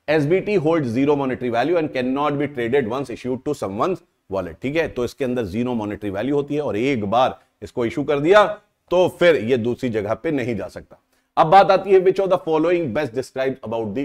SBT holds zero monetary value and cannot not be traded issued to to wallet. ठीक है तो इसके अंदर जीरो मॉनिटरी वैल्यू होती है और एक बार इसको issue कर दिया तो फिर ये दूसरी जगह पे नहीं जा सकता अब बात आती है which of the following best describe about the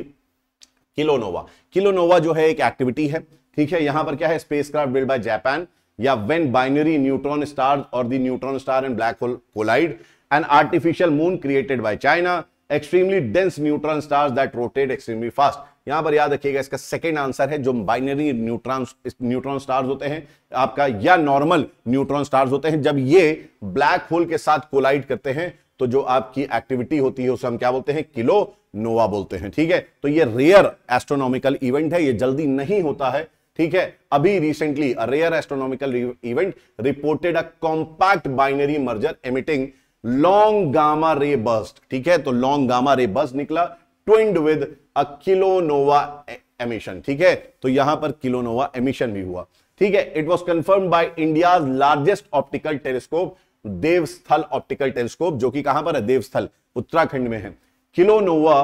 kilonova kilonova जो है एक एक्टिविटी है ठीक है यहां पर क्या है spacecraft build by Japan या वेन बाइनरी न्यूट्रॉन स्टार और the neutron star and black hole collide and artificial moon created by China extremely dense neutron stars that rotate extremely fast यहां पर याद रखिएगा इसका सेकेंड आंसर है जो binary neutron neutron stars होते हैं आपका या नॉर्मल न्यूट्रॉन स्टार्स होते हैं जब ये ब्लैक होल के साथ कोलाइड करते हैं तो जो आपकी एक्टिविटी होती है उसे हम क्या बोलते हैं किलो नोवा बोलते हैं ठीक है तो ये रेयर एस्ट्रोनॉमिकल इवेंट है ये जल्दी नहीं होता है ठीक है अभी recently rare astronomical event reported a compact binary merger emitting long gamma ray burst ठीक है तो लॉन्ग गामा रे बस्ट निकला twinned with a kilonova emission ठीक है तो यहां पर किलोनोवा एमिशन भी हुआ ठीक है it was confirm by India largest optical telescope Devasthal optical telescope जो कि कहां पर है देवस्थल उत्तराखंड में है kilonova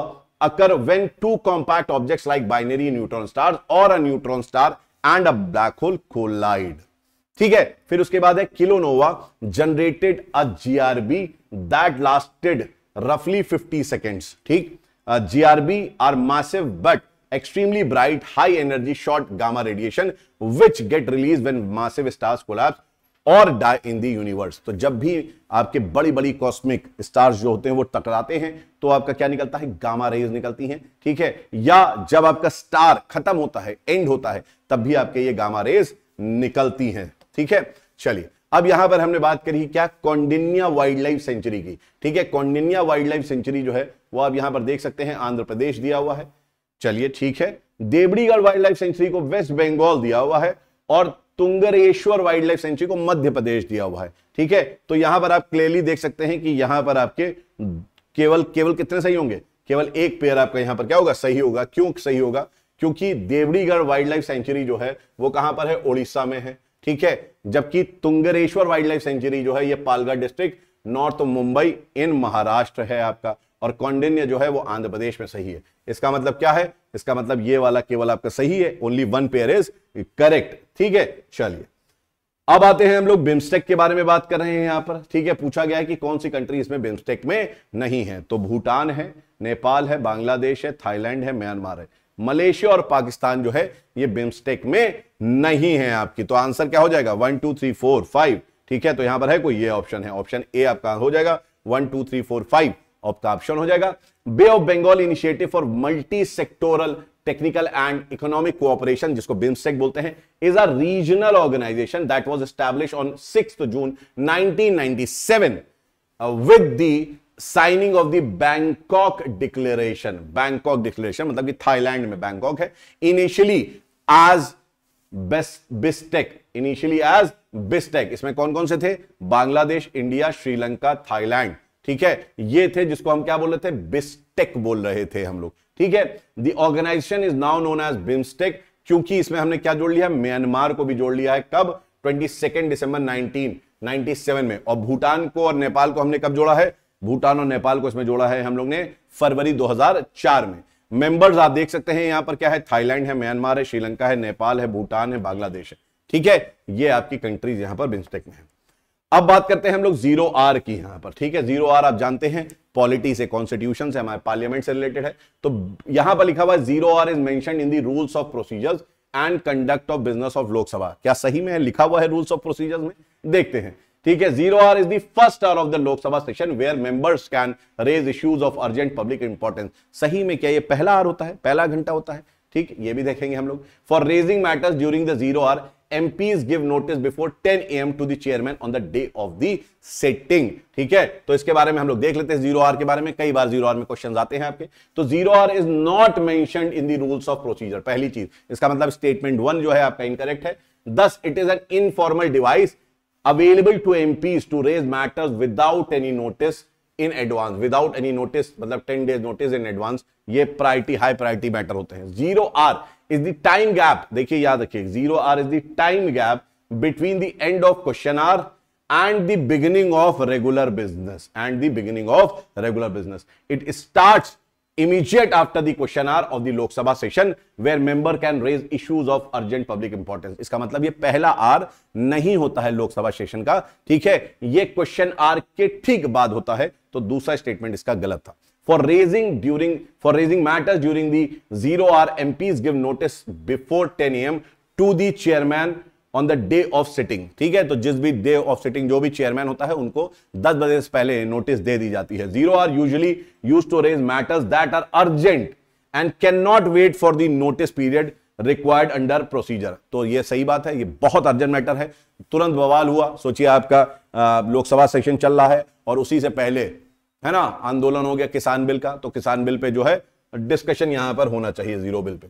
occur when two compact object like binary neutron star और a neutron star and a black hole collide ठीक है फिर उसके बाद है kilonova generated a GRB that lasted रफली 50 सेकेंड्स ठीक GRB uh, are are but extremely bright high energy short gamma radiation which get release when massive stars stars और die in the universe तो जब भी आपके बड़ी बड़ी कॉस्मिक स्टार्स जो होते हैं वो टकराते हैं तो आपका क्या निकलता है गामा रेज निकलती हैं ठीक है या जब आपका स्टार खत्म होता है एंड होता है तब भी आपके ये गामा रेज निकलती हैं ठीक है चलिए अब यहां पर हमने बात करी क्या कौंडिन्या वाइल्ड लाइफ सेंचुरी की ठीक है कौंडिन्या वाइल्ड लाइफ सेंचुरी जो है वो आप यहां पर देख सकते हैं आंध्र प्रदेश दिया हुआ है चलिए ठीक है देवड़ीगढ़ वाइल्ड लाइफ सेंचुरी को वेस्ट बंगाल दिया हुआ है और तुंगरेश्वर वाइल्ड लाइफ सेंचुरी को मध्य प्रदेश दिया हुआ है ठीक है तो यहां पर आप क्लियरली देख सकते हैं कि यहां पर आपके केवल केवल कितने सही होंगे केवल एक पेयर आपका यहां पर क्या होगा सही होगा क्यों सही होगा क्योंकि देवड़ीगढ़ वाइल्ड लाइफ सेंचुरी जो है वो कहां पर है ओडिशा में है ठीक है जबकि तुंगरेश्वर वाइल्ड लाइफ सेंचुरी जो है ये Palghar district north Mumbai in Maharashtra है आपका और कौंडिन्य जो है वो आंध्र प्रदेश में सही है इसका मतलब क्या है इसका मतलब ये वाला केवल आपका सही है only one pair is correct ठीक है चलिए अब आते हैं हम लोग बिम्स्टेक के बारे में बात कर रहे हैं यहां पर ठीक है पूछा गया है कि कौन सी कंट्री इसमें बिम्स्टेक में नहीं है तो भूटान है नेपाल है बांग्लादेश है थाईलैंड है म्यांमार है मलेशिया और पाकिस्तान जो है ये बिम्स्टेक में नहीं है आपकी तो आंसर क्या हो जाएगा one two three four five ठीक है तो यहां पर है कोई ये ऑप्शन है ऑप्शन ए आपका हो जाएगा one two three four five आपका ऑप्शन हो जाएगा Bay of Bengal initiative for multi sectoral technical and economic cooperation जिसको बिम्सटेक बोलते हैं is a regional organisation that was establish on six June 1997 with the signing of the Bangkok declaration Bangkok declaration मतलब कि Thailand में Bangkok है initially as BISTEC initially as BISTEC इसमें कौन कौन से थे बांग्लादेश इंडिया श्रीलंका थाईलैंड ठीक है ये थे जिसको हम क्या बोल रहे थे बिस्टेक बोल रहे थे हम लोग ठीक है the organisation is now known as BIMSTEC क्योंकि इसमें हमने क्या जोड़ लिया म्यांमार को भी जोड़ लिया है कब ट्वेंटी सेकेंड दिसंबर नाइनटीन 97 में और भूटान को और नेपाल को हमने कब जोड़ा है भूटान और नेपाल को इसमें जोड़ा है हम लोग ने फरवरी 2004 में मेंबर्स आप देख सकते हैं यहां पर क्या है थाईलैंड है म्यांमार है श्रीलंका है नेपाल है भूटान है बांग्लादेश है ठीक है ये आपकी कंट्रीज यहां पर बिम्स्टेक में है अब बात करते हैं हम लोग जीरो आर की यहां पर ठीक है जीरो आर आप जानते हैं पॉलिटी से कॉन्स्टिट्यूशन से हमारे पार्लियामेंट से रिलेटेड है तो यहां पर लिखा हुआ है जीरो आर इज मैं इन दी rules of procedures and conduct of business of Lok Sabha क्या सही में है लिखा हुआ है रूल्स ऑफ प्रोसीजर्स में देखते हैं ठीक है zero hour is the first are of the Lok Sabha Sabha where members can raise issues of urgent public importance सही में क्या ये पहला आर होता है पहला घंटा होता है ठीक ये भी देखेंगे हम लोग for raising matters during the zero hour M give notice before 10 a.m. To the chairman on the day of the sitting ठीक है तो इसके बारे में हम लोग देख लेते हैं जीरो आर के बारे में कई बार जीरो आर में क्वेश्चन आते हैं आपके तो जीरो आर इज नॉट मैं in the rules of procedure पहली चीज इसका मतलब स्टेटमेंट वन जो है आपका इनकरेक्ट है दस it is an informal device available to M P to raise matters without any notice in advance without any notice मतलब ten days notice in advance ये प्रायरिटी हाई प्रायोरिटी मैटर होते हैं zero hour is time gap देखिए याद रखिए zero hour is time gap between the end of question hour and the beginning of regular business and the beginning of regular business it start immediate after the question are of the Lok Sabha session where member can raise issues of urgent public importance इसका मतलब ये पहला are नहीं होता है Lok Sabha session का ठीक है ये क्वेश्चन आर के ठीक बाद होता है तो दूसरा स्टेटमेंट इसका गलत था for raising during for raising matters during the zero hour MPs give notice before ten AM to the chairman on the day of sitting ठीक है तो जिस भी डे ऑफ सिटिंग जो भी चेयरमैन होता है उनको 10 बजे से पहले नोटिस दे दी जाती है zero hour usually used to raise matters that are urgent and can not wait for the notice period required under procedure तो ये सही बात है ये बहुत अर्जेंट मैटर है तुरंत बवाल हुआ सोचिए आपका लोकसभा सेशन चल रहा है और उसी से पहले है ना आंदोलन हो गया किसान बिल का तो किसान बिल पे जो है डिस्कशन यहां पर होना चाहिए जीरो बिल पे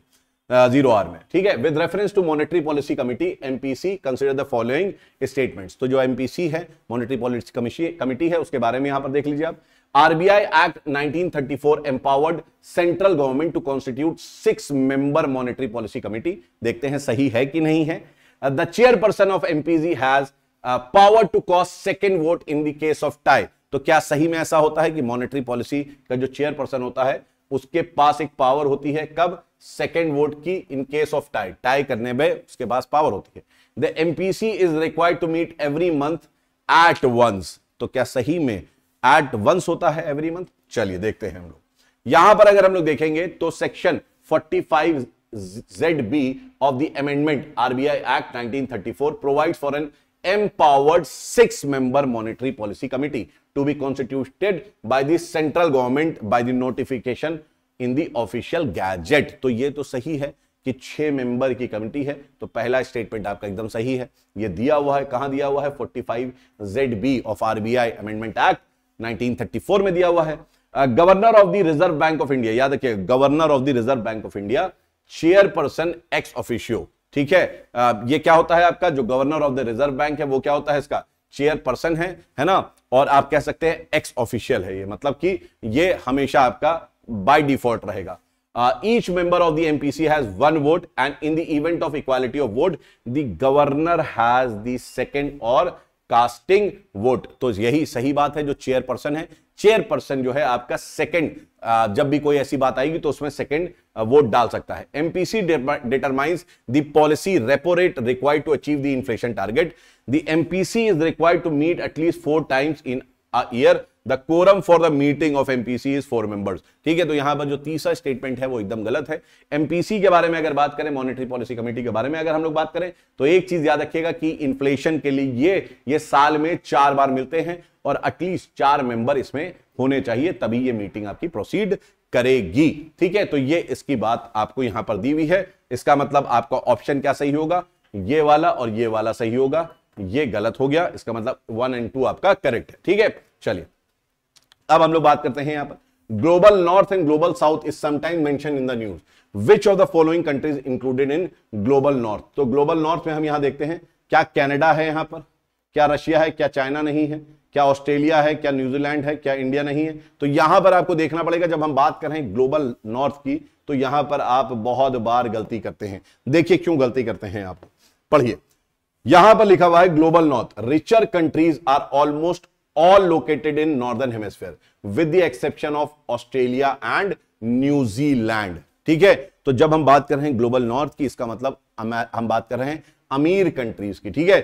जीरो आर में ठीक है with reference to monetary policy committee MPC consider the following statements तो जो एमपीसी है मॉनेटरी पॉलिसी कमिटी है उसके बारे में यहां पर देख लीजिए आप RBI act 1934 empowered central government to constitute six member monetary policy committee देखते हैं सही है कि नहीं है the chairperson of MPC has power to cause second vote in the case of tie तो क्या सही में ऐसा होता है कि मॉनेटरी पॉलिसी का जो चेयरपर्सन होता है उसके पास एक पावर होती है कब सेकेंड वोट की in case of tie tie करने में उसके पास पावर होती है the MPC is required to meet every month at once तो क्या सही में एट वंस होता है एवरी मंथ चलिए देखते हैं हम लोग यहां पर अगर हम लोग देखेंगे तो section 45 ZB of RBI act nineteen thirty 1934 provide for an empowered six member monetary policy committee to be constituted by the central government by the notification in the official gazette तो ये तो सही है कि छह मेंबर की committee है तो पहला स्टेटमेंट आपका एकदम सही है ये दिया हुआ है कहां दिया हुआ है 45 Z B of RBI amendment act 1934 में दिया हुआ है governor of the reserve bank of India याद रखिए governor of the reserve bank of India chairperson ex officio ठीक है uh, ये क्या होता है आपका जो governor of the reserve bank है वो क्या होता है इसका चेयरपर्सन है है ना और आप कह सकते हैं एक्स ऑफिशियल है ये मतलब कि ये हमेशा आपका बाय डिफॉल्ट रहेगा each member of the MPC has one vote and in the event of equality of vote the governor has the second और कास्टिंग वोट तो यही सही बात है जो चेयरपर्सन है चेयरपर्सन जो है आपका सेकंड जब भी कोई ऐसी बात आएगी तो उसमें सेकंड वोट डाल सकता है MPC determines deter policy repo rate required to achieve the inflation target the MPC is required to meet at least four times in year the quorum for the meeting of MPC is four members ठीक है तो यहां पर जो तीसरा statement है वो एकदम गलत है एमपीसी के बारे में अगर बात करें मॉनिटरी पॉलिसी कमेटी के बारे में अगर हम लोग बात करें तो एक चीज याद रखिएगा कि इन्फ्लेशन के लिए ये ये साल में चार बार मिलते हैं और एटलीस्ट चार मेंबर इसमें होने चाहिए तभी ये मीटिंग आपकी प्रोसीड करेगी ठीक है तो ये इसकी बात आपको यहां पर दी हुई है इसका मतलब आपका ऑप्शन क्या सही होगा ये वाला और ये वाला सही होगा ये गलत हो गया इसका मतलब वन एंड टू आपका करेक्ट है ठीक है चलिए अब हम लोग बात करते हैं यहां पर global north and global south is समाइम mention in the news which of the following countries included in global north तो ग्लोबल नॉर्थ में हम यहां देखते हैं क्या कैनेडा है यहां पर क्या रशिया है क्या चाइना नहीं है क्या ऑस्ट्रेलिया है क्या न्यूजीलैंड है क्या इंडिया नहीं है तो यहां पर आपको देखना पड़ेगा जब हम बात करें ग्लोबल नॉर्थ की तो यहां पर आप बहुत बार गलती करते हैं देखिए क्यों गलती करते हैं आप पढ़िए यहां पर लिखा हुआ है global north richer countries are almost all located in northern hemisphere with the exception of australia and new zealand ठीक है तो जब हम बात कर रहे हैं ग्लोबल नॉर्थ की इसका मतलब हम बात कर रहे हैं अमीर कंट्रीज की ठीक है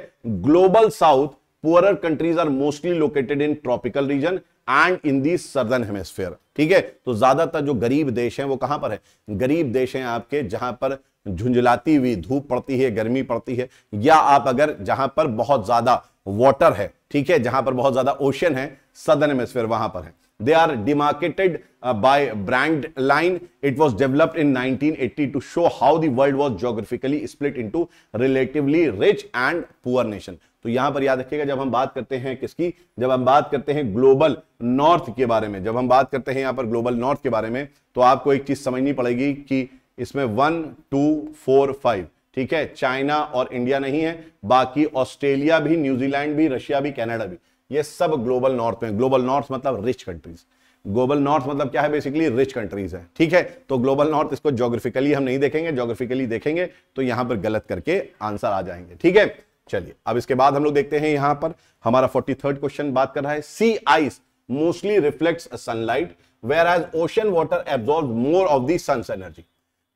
global south poor countries are mostly located in tropical region and in the southern hemisphere ठीक है तो ज्यादातर जो गरीब देश हैं वो कहां पर है गरीब देश हैं आपके जहां पर झुंझलाती हुई धूप पड़ती है गर्मी पड़ती है या आप अगर जहां पर बहुत ज्यादा वाटर है ठीक है जहां पर बहुत ज्यादा ओशन है सदर्न एमोस्फेयर वहां पर है they are demarcated by Brandt line it was developed in 1980 to show how the world was geographically split into relatively rich and poor nation तो यहां पर याद रखिएगा जब हम बात करते हैं किसकी जब हम बात करते हैं ग्लोबल नॉर्थ के बारे में जब हम बात करते हैं यहां पर ग्लोबल नॉर्थ के बारे में तो आपको एक चीज समझनी पड़ेगी कि इसमें वन टू फोर फाइव ठीक है चाइना और इंडिया नहीं है बाकी ऑस्ट्रेलिया भी न्यूजीलैंड भी रशिया भी कनाडा भी ये सब ग्लोबल नॉर्थ में ग्लोबल नॉर्थ मतलब रिच कंट्रीज ग्लोबल नॉर्थ मतलब क्या है बेसिकली रिच कंट्रीज है ठीक है तो ग्लोबल नॉर्थ इसको जोग्राफिकली हम नहीं देखेंगे जोग्राफिकली देखेंगे तो यहां पर गलत करके आंसर आ जाएंगे ठीक है चलिए अब इसके बाद हम लोग देखते हैं यहां पर हमारा फोर्टी थर्ड क्वेश्चन बात कर रहा है sea ice mostly reflects sunlight whereas ocean water absorb more of the sun energy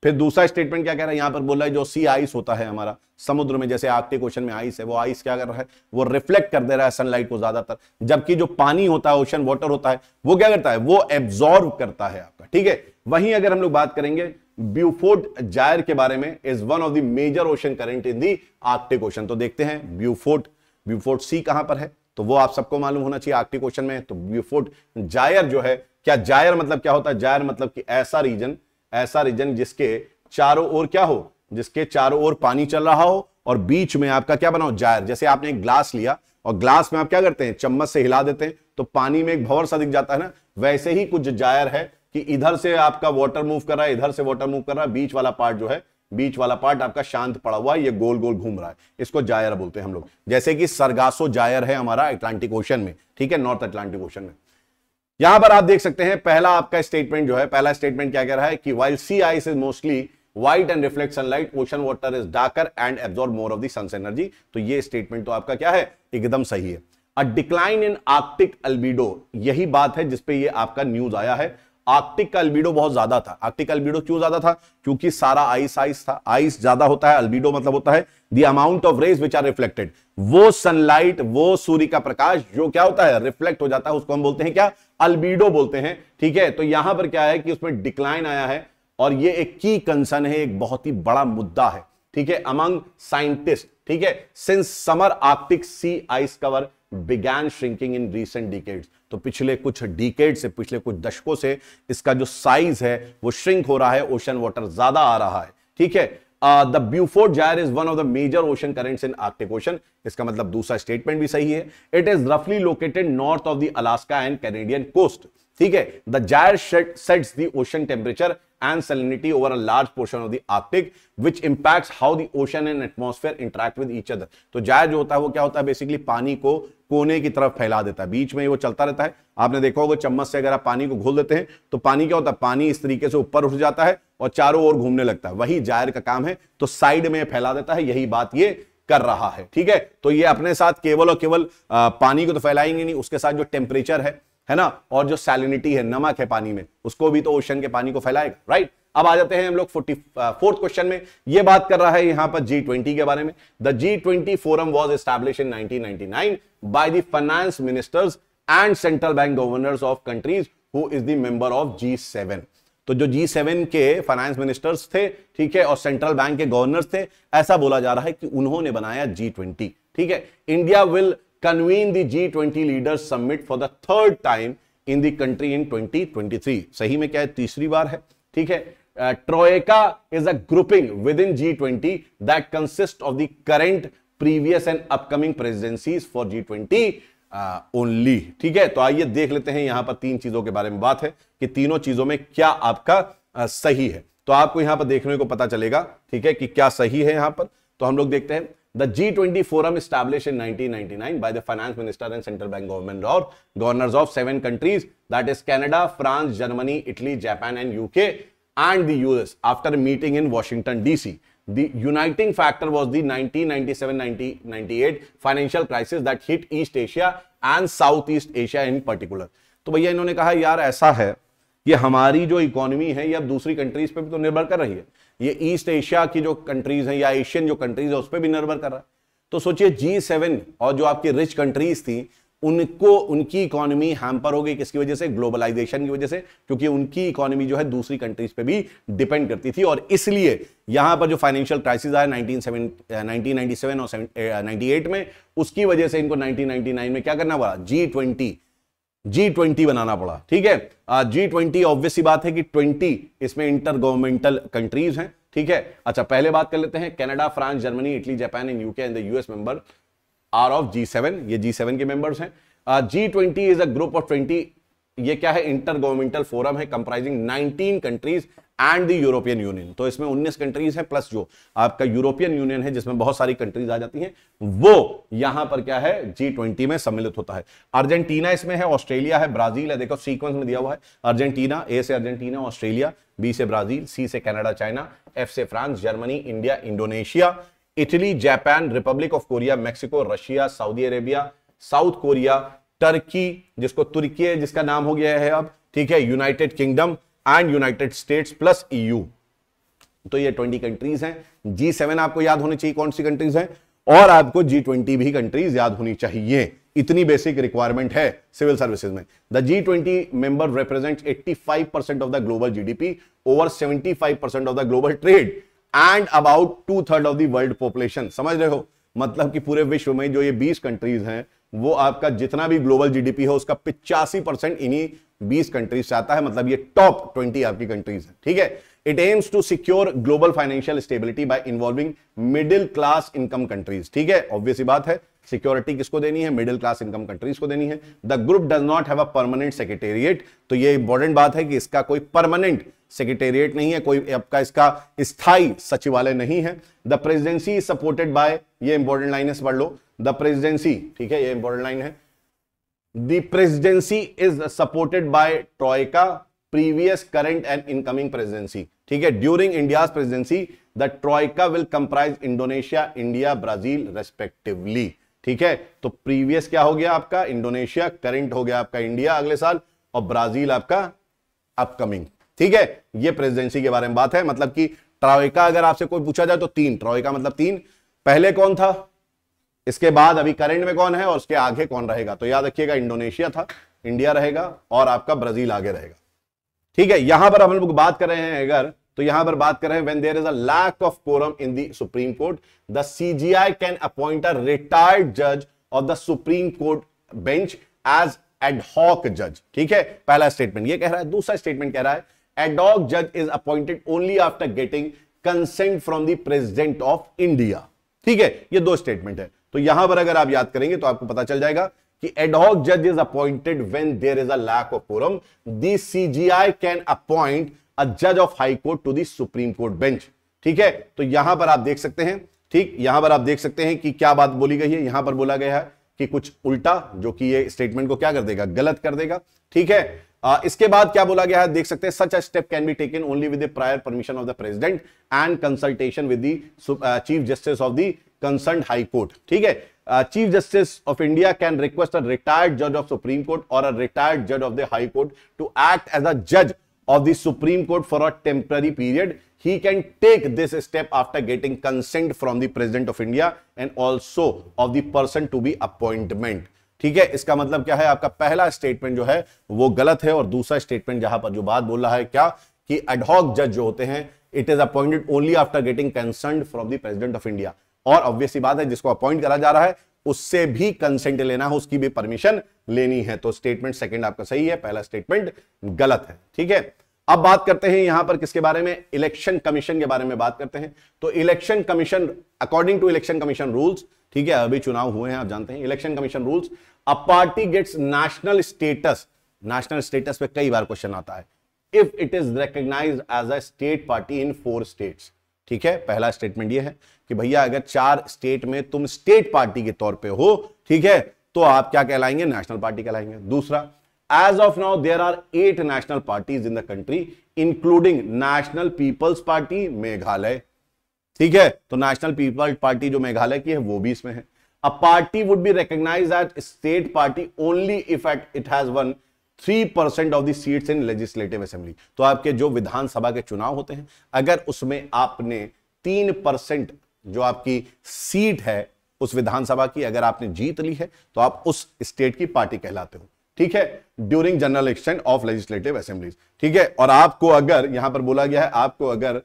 फिर दूसरा स्टेटमेंट क्या कह रहा है यहां पर बोला है जो सी आइस होता है हमारा समुद्र में जैसे आपके क्वेश्चन में आइस है वो आइस क्या कर रहा है वो रिफ्लेक्ट कर दे रहा है सनलाइट को ज्यादातर जबकि जो पानी होता है ओशन वाटर होता है वो क्या करता है वो एब्जॉर्व करता है आपका ठीक है वहीं अगर हम लोग बात करेंगे ब्यूफोर्ट जायर के बारे में is one of the major ocean current in the Arctic ocean तो देखते हैं ब्यूफोर्ट ब्यूफोर्ट सी कहां पर है तो वो आप सबको मालूम होना चाहिए आर्टिक ओशन में तो ब्यूफोर्ट जायर जो है क्या जायर मतलब क्या होता है जायर मतलब कि ऐसा रीजन ऐसा रीजन जिसके चारों ओर क्या हो जिसके चारों ओर पानी चल रहा हो और बीच में आपका क्या बनाओ जायर जैसे आपने एक ग्लास लिया और ग्लास में आप क्या करते हैं चम्मच से हिला देते हैं तो पानी में एक भंवर सा दिख जाता है ना वैसे ही कुछ जायर है कि इधर से आपका वाटर मूव कर रहा है इधर से वाटर मूव कर रहा है बीच वाला पार्ट जो है बीच वाला पार्ट आपका शांत पड़ा हुआ है ये गोल गोल घूम रहा है इसको जायर बोलते हैं हम लोग जैसे कि सरगासो जायर है हमारा अटलांटिक ओशन में ठीक है नॉर्थ अटलांटिक ओशन में यहां पर आप देख सकते हैं पहला आपका स्टेटमेंट जो है पहला स्टेटमेंट क्या कह रहा है कि while sea ice is mostly white and reflect sunlight ocean water is darker and absorb more of the sun's energy तो ये स्टेटमेंट तो आपका क्या है एकदम सही है अ डिक्लाइन इन आर्टिक अल्बीडो यही बात है जिसपे ये आपका न्यूज आया है आर्टिक का अल्बीडो बहुत ज्यादा था आर्टिक का अल्बीडो क्यों ज्यादा था क्योंकि सारा आइस आइस था आइस ज्यादा होता है अल्बीडो मतलब होता है the amount of rays which are reflected वो सनलाइट वो सूर्य का प्रकाश जो क्या होता है रिफ्लेक्ट हो जाता है उसको हम बोलते हैं क्या अल्बीडो बोलते हैं ठीक है तो यहां पर क्या है कि उसमें डिक्लाइन आया है और ये एक की कंसर्न है एक बहुत ही बड़ा मुद्दा है ठीक है अमंग साइंटिस्ट ठीक है since summer Arctic sea ice cover began shrinking in recent decades तो पिछले कुछ डिकेड से पिछले कुछ दशकों से इसका जो साइज है वो श्रिंक हो रहा है ओशन वाटर ज्यादा आ रहा है ठीक है the Beaufort gyre is one of the major ocean currents in Arctic ocean इसका मतलब दूसरा स्टेटमेंट भी सही है इट इज रफली located north of the Alaska and Canadian coast ठीक है the gyre sets the ocean temperature and salinity over a large portion of the Arctic, which impacts how the ocean and atmosphere interact with each other. तो जाय जो होता है वो क्या होता है बेसिकली पानी को कोने की तरफ फैला देता है बीच में वो चलता रहता है आपने देखा होगा चम्मच से अगर आप पानी को घोल देते हैं तो पानी क्या होता है पानी इस तरीके से ऊपर उठ जाता है और चारों ओर घूमने लगता है वही जायर का काम है तो साइड में फैला देता है यही बात ये कर रहा है ठीक है तो ये अपने साथ केवल और केवल पानी को तो फैलाएंगे नहीं उसके साथ जो टेम्परेचर है है ना और जो सैलिनिटी है नमक है पानी में उसको भी तो ओशन के पानी को फैलाएगा राइट अब आ जाते हैं हम लोग फोर्टी फोर्थ क्वेश्चन में ये बात कर रहा है यहां पर जी ट्वेंटी के बारे में the G twenty forum was establish in 1999 by the finance ministers and central bank governors of countries who is the member of G seven तो जो जी सेवन के फाइनेंस मिनिस्टर्स थे ठीक है और सेंट्रल बैंक के गवर्नर्स थे ऐसा बोला जा रहा है कि उन्होंने बनाया जी ठीक है India will convene the G20 leaders summit for the third time in the country in 2023 सही में क्या है तीसरी बार है ठीक है troika is a grouping within G twenty that consist of the current previous and upcoming presidencies for G twenty only ठीक है तो आइए देख लेते हैं यहां पर तीन चीजों के बारे में बात है कि तीनों चीजों में क्या आपका आ, सही है तो आपको यहां पर देखने को पता चलेगा ठीक है कि क्या सही है यहां पर तो हम लोग देखते हैं The G20 Forum established in 1999 by the finance minister and central bank government or governors of seven countries that is Canada, France, Germany, Italy, Japan and UK and the US after meeting in Washington DC. The uniting factor was the 1997-1998 financial crisis that hit East Asia and Southeast Asia in particular. तो भैया इन्होंने कहा यार ऐसा है ये हमारी जो इकोनॉमी है ये अब दूसरी कंट्रीज पे भी तो निर्भर कर रही है ये ईस्ट एशिया की जो कंट्रीज हैं या एशियन जो कंट्रीज है उस पर भी निर्भर कर रहा है तो सोचिए जी सेवन और जो आपकी रिच कंट्रीज थी उनको उनकी इकोनॉमी हैम्पर हो गई किसकी वजह से ग्लोबलाइजेशन की वजह से क्योंकि उनकी इकोनॉमी जो है दूसरी कंट्रीज पे भी डिपेंड करती थी और इसलिए यहां पर जो फाइनेंशियल क्राइसिस आया 1997 और 98 में उसकी वजह से इनको 1999 में क्या करना पड़ा जी ट्वेंटी जी ट्वेंटी बनाना पड़ा ठीक है जी ट्वेंटी ऑब्वियस बात है कि ट्वेंटी इसमें इंटर गवर्नमेंटल कंट्रीज हैं ठीक है अच्छा पहले बात कर लेते हैं Canada France Germany Italy Japan and UK and the US member are of G seven ये जी सेवन के मेंबर्स हैं G twenty is a group of twenty ये क्या है इंटर गवर्नमेंटल फोरम है comprising 19 countries and the European union तो इसमें 19 countries हैं प्लस जो आपका यूरोपियन यूनियन है जिसमें बहुत सारी कंट्रीज आ जाती हैं वो यहां पर क्या है जी ट्वेंटी में सम्मिलित होता है अर्जेंटीना इसमें है ऑस्ट्रेलिया है ब्राजील है देखो सीक्वेंस में दिया हुआ है अर्जेंटीना ए से अर्जेंटीना ऑस्ट्रेलिया बी से ब्राजील सी से कैनेडा चाइना एफ से France Germany India Indonesia Italy Japan Republic of Korea Mexico Russia Saudi Arabia South Korea Turkey जिसको तुर्की जिसका नाम हो गया है अब ठीक है United Kingdom and United States plus EU तो ये ट्वेंटी कंट्रीज हैं जी सेवन आपको याद होनी चाहिए कौन सी कंट्रीज हैं और आपको जी ट्वेंटी भी कंट्रीज याद होनी चाहिए इतनी बेसिक रिक्वायरमेंट है सिविल सर्विसेज में the G twenty member represent five percent of the global GDP over seventy five percent of the global trade and about two third of the world population समझ रहे हो मतलब कि पूरे विश्व में जो ये बीस कंट्रीज हैं वो आपका जितना भी ग्लोबल जीडीपी है उसका पिचासी परसेंट इन्हीं 20 कंट्रीज से आता है मतलब ये टॉप 20 आपकी कंट्रीज है ठीक है it aims to secure global financial stability by involving middle class income countries ठीक है ऑब्वियसली बात है सिक्योरिटी किसको देनी है मिडिल क्लास इनकम कंट्रीज को देनी है the group does not have a permanent secretariat तो ये इंपॉर्टेंट बात है कि इसका कोई परमानेंट सेक्रेटेरिएट नहीं है कोई आपका इसका स्थायी सचिवालय नहीं है द प्रेसिडेंसी सपोर्टेड बाय ये इंपॉर्टेंट लाइन है पढ़ लो द प्रेसिडेंसी ठीक है ये इंपॉर्टेंट लाइन है The presidency is supported by Troika, previous, current and incoming presidency. theek hai During India's presidency, the Troika will comprise Indonesia, India, Brazil respectively. ठीक है तो प्रीवियस क्या हो गया आपका इंडोनेशिया करंट हो गया आपका इंडिया अगले साल और ब्राजील आपका अपकमिंग ठीक है ये प्रेसिडेंसी के बारे में बात है मतलब कि ट्रॉयका अगर आपसे कोई पूछा जाए तो तीन ट्रॉयका मतलब तीन पहले कौन था इसके बाद अभी करंट में कौन है और उसके आगे कौन रहेगा तो याद रखिएगा इंडोनेशिया था इंडिया रहेगा और आपका ब्राजील आगे रहेगा ठीक है यहां पर हम लोग बात कर रहे हैं अगर तो यहां पर बात कर रहे हैं when there is a lack of quorum in the supreme court the CGI can appoint a retired जज of the supreme court bench as ad hoc जज ठीक है पहला स्टेटमेंट ये कह रहा है दूसरा स्टेटमेंट कह रहा है एडॉक जज is appointed only after getting consent from the president of India ठीक है ये दो स्टेटमेंट है तो यहां पर अगर आप याद करेंगे तो आपको पता चल जाएगा कि एडहॉक जज is appointed when there is a of quorum the I can appoint a जज of high court to the supreme court bench ठीक है तो यहां पर आप देख सकते हैं ठीक यहां पर आप देख सकते हैं कि क्या बात बोली गई है यहां पर बोला गया है कि कुछ उल्टा जो कि ये स्टेटमेंट को क्या कर देगा गलत कर देगा ठीक है आ, इसके बाद क्या बोला गया है देख सकते हैं सच a step can be taken only with prior permission of the president and consultation with the chief justice of the concern high court ठीक है chief justice of India can request a retired जज of supreme court और a retired जज of the high court to act as a जज of the supreme court for a temporary period he can take this step after getting consent from the president of India and also of the person to be appointment ठीक है इसका मतलब क्या है आपका पहला statement जो है वो गलत है और दूसरा स्टेटमेंट जहां पर जो बात बोल रहा है क्या कि एडहॉक जज जो होते हैं it is appointed only after getting concern from the president of India और ऑब्वियसली बात है जिसको अपॉइंट करा जा रहा है उससे भी कंसेंट लेना है उसकी भी परमिशन लेनी है तो स्टेटमेंट सेकंड आपका सही है पहला स्टेटमेंट गलत है ठीक है अब बात करते हैं यहां पर किसके बारे में इलेक्शन कमीशन के बारे में बात करते हैं तो election commission according to election commission rules ठीक है अभी चुनाव हुए हैं आप जानते हैं election commission rules a party gets national status national status पे कई बार क्वेश्चन आता है if it is recognize as a state party in four states ठीक है पहला स्टेटमेंट ये है कि भैया अगर चार स्टेट में तुम स्टेट पार्टी के तौर पे हो ठीक है तो आप क्या कहलाएंगे नेशनल पार्टी कहलाएंगे दूसरा as of now there are eight national parties in the country including national people's party Meghalaya ठीक है तो नेशनल पीपल पार्टी जो मेघालय की है वो भी इसमें है a party would be recognize at state party only if at it has one three percent of the seats in legislative assembly तो आपके जो विधानसभा के चुनाव होते हैं अगर उसमें आपने तीन परसेंट जो आपकी सीट है उस विधानसभा की अगर आपने जीत ली है तो आप उस स्टेट की पार्टी कहलाते हो ठीक है during general election of legislative assembly ठीक है और आपको अगर यहां पर बोला गया है आपको अगर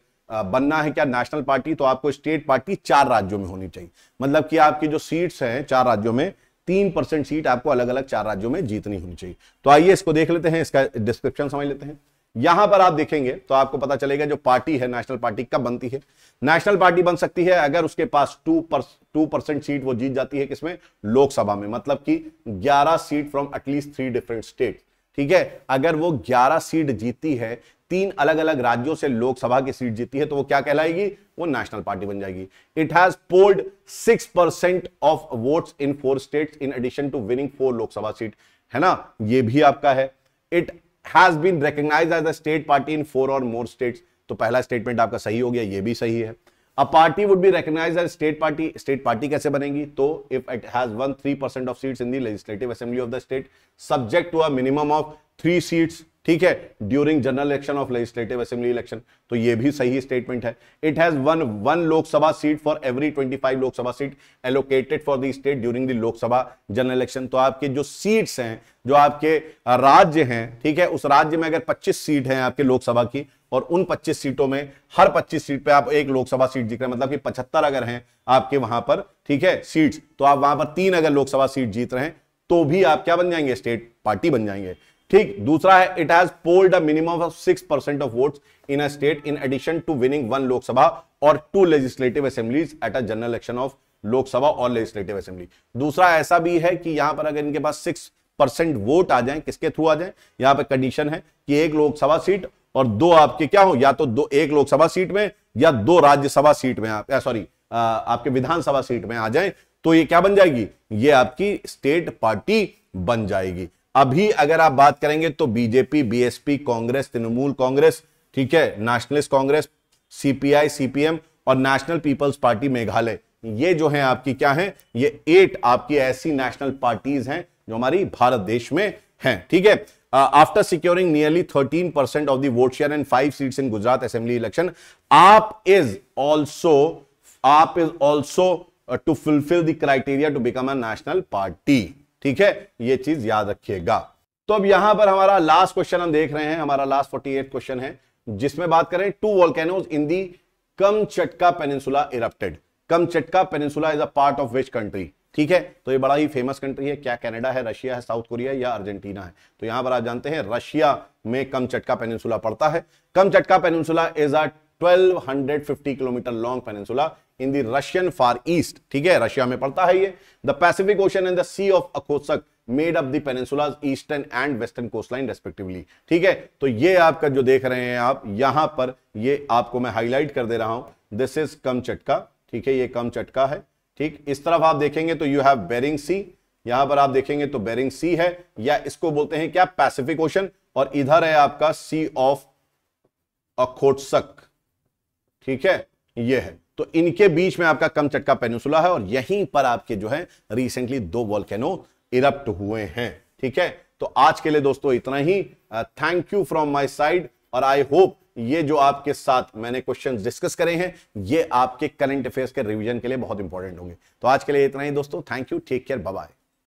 बनना है क्या नेशनल पार्टी तो आपको स्टेट पार्टी चार राज्यों में होनी चाहिए मतलब कि आपकी जो सीट्स हैं चार राज्यों में तीन परसेंट सीट आपको अलग अलग चार राज्यों में जीतनी होनी चाहिए तो आइए इसको देख लेते हैं इसका डिस्क्रिप्शन समझ लेते हैं यहां पर आप देखेंगे तो आपको पता चलेगा जो पार्टी है नेशनल पार्टी कब बनती है नेशनल पार्टी बन सकती है अगर उसके पास टू पर टू परसेंट सीट वो जीत जाती है किसमें लोकसभा में मतलब कि 11 seat from at least three different state ठीक है अगर वो 11 सीट जीतती है तीन अलग अलग राज्यों से लोकसभा की सीट जीती है तो वो क्या कहलाएगी वो नेशनल पार्टी बन जाएगी it has polled six percent of votes in four states in addition to winning four Lok Sabha seat है ना ये भी आपका है it has been recognize as a state party in four और मोर स्टेट्स तो पहला स्टेटमेंट आपका सही हो गया ये भी सही है a party would be recognise as state party state party कैसे बनेगी तो if it has one three percent of seats in the legislative assembly of the state subject to a minimum of three seats ठीक है during general election of legislative assembly election तो ये भी सही statement है it has one one Lok Sabha seat for every 25 Lok Sabha seat allocated for the state during the Lok Sabha general election तो आपके जो सीट्स हैं जो आपके राज्य हैं ठीक है उस राज्य में अगर 25 सीट हैं आपके लोकसभा की और उन 25 सीटों में हर 25 सीट पे आप एक लोकसभा सीट जीत रहे हैं मतलब कि 75 अगर हैं आपके वहां पर ठीक है सीट्स तो आप वहां पर तीन अगर लोकसभा सीट जीत रहे हैं तो भी आप क्या बन जाएंगे स्टेट पार्टी बन जाएंगे ठीक दूसरा है it has polled a minimum of six percent of votes in a state in addition to winning one Lok Sabha और two legislative assemblies at a general election of Lok Sabha और लेजिस्लेटिव असेंबली दूसरा ऐसा भी है कि यहां पर अगर इनके पास सिक्स परसेंट वोट आ जाए किसके थ्रू आ जाए यहां पर कंडीशन है कि एक लोकसभा सीट और दो आपके क्या हो या तो दो एक लोकसभा सीट में या दो राज्यसभा सीट में आप सॉरी आपके विधानसभा सीट में आ जाए तो ये क्या बन जाएगी ये आपकी स्टेट पार्टी बन जाएगी अभी अगर आप बात करेंगे तो बीजेपी बीएसपी कांग्रेस तृणमूल कांग्रेस ठीक है नेशनलिस्ट कांग्रेस सीपीआई सीपीएम और नेशनल पीपल्स पार्टी मेघालय ये जो है आपकी क्या है ये एट आपकी ऐसी नेशनल पार्टीज हैं जो हमारी भारत देश में हैं ठीक है after securing nearly 13 percent of that vote share and five seats in Gujarat assembly election AAP is also AAP is also to fulfil the criteria to become a national party ठीक है ये चीज याद रखिएगा तो अब यहां पर हमारा लास्ट क्वेश्चन हम देख रहे हैं हमारा लास्ट 48 क्वेश्चन है जिसमें बात करें to volcanoes in the come Kamchatka peninsula erupted Kamchatka peninsula is a part of which country ठीक है तो ये बड़ा ही फेमस कंट्री है क्या कनाडा है रशिया है साउथ कोरिया या अर्जेंटीना है तो यहां पर आप जानते हैं रशिया में कम चटका पेनिसुला पड़ता है Kamchatka peninsula is a 1250 kilometre long peninsula in the Russian far east ठीक है रशिया में पड़ता है ये the Pacific ocean and the sea of Okhotsk made up देंसुलाज eastern and western coast line respectively ठीक है तो ये आपका जो देख रहे हैं आप यहां पर ये आपको मैं हाईलाइट कर दे रहा हूं दिस इज कम चटका ठीक है ये कम चटका है ठीक इस तरफ आप देखेंगे तो यू हैव बेरिंग सी यहां पर आप देखेंगे तो बेरिंग सी है या इसको बोलते हैं क्या पैसिफिक ओशन और इधर है आपका सी ऑफ अखोटसक ठीक है ये है तो इनके बीच में आपका कम चटका पेनुसुला है और यहीं पर आपके जो है रिसेंटली दो वॉल्केनो इरप्ट हुए हैं ठीक है तो आज के लिए दोस्तों इतना ही thank you from my side और आई होप ये जो आपके साथ मैंने क्वेश्चंस डिस्कस करे हैं ये आपके करंट अफेयर्स के रिवीजन के लिए बहुत इंपॉर्टेंट होंगे तो आज के लिए इतना ही दोस्तों thank you take care bye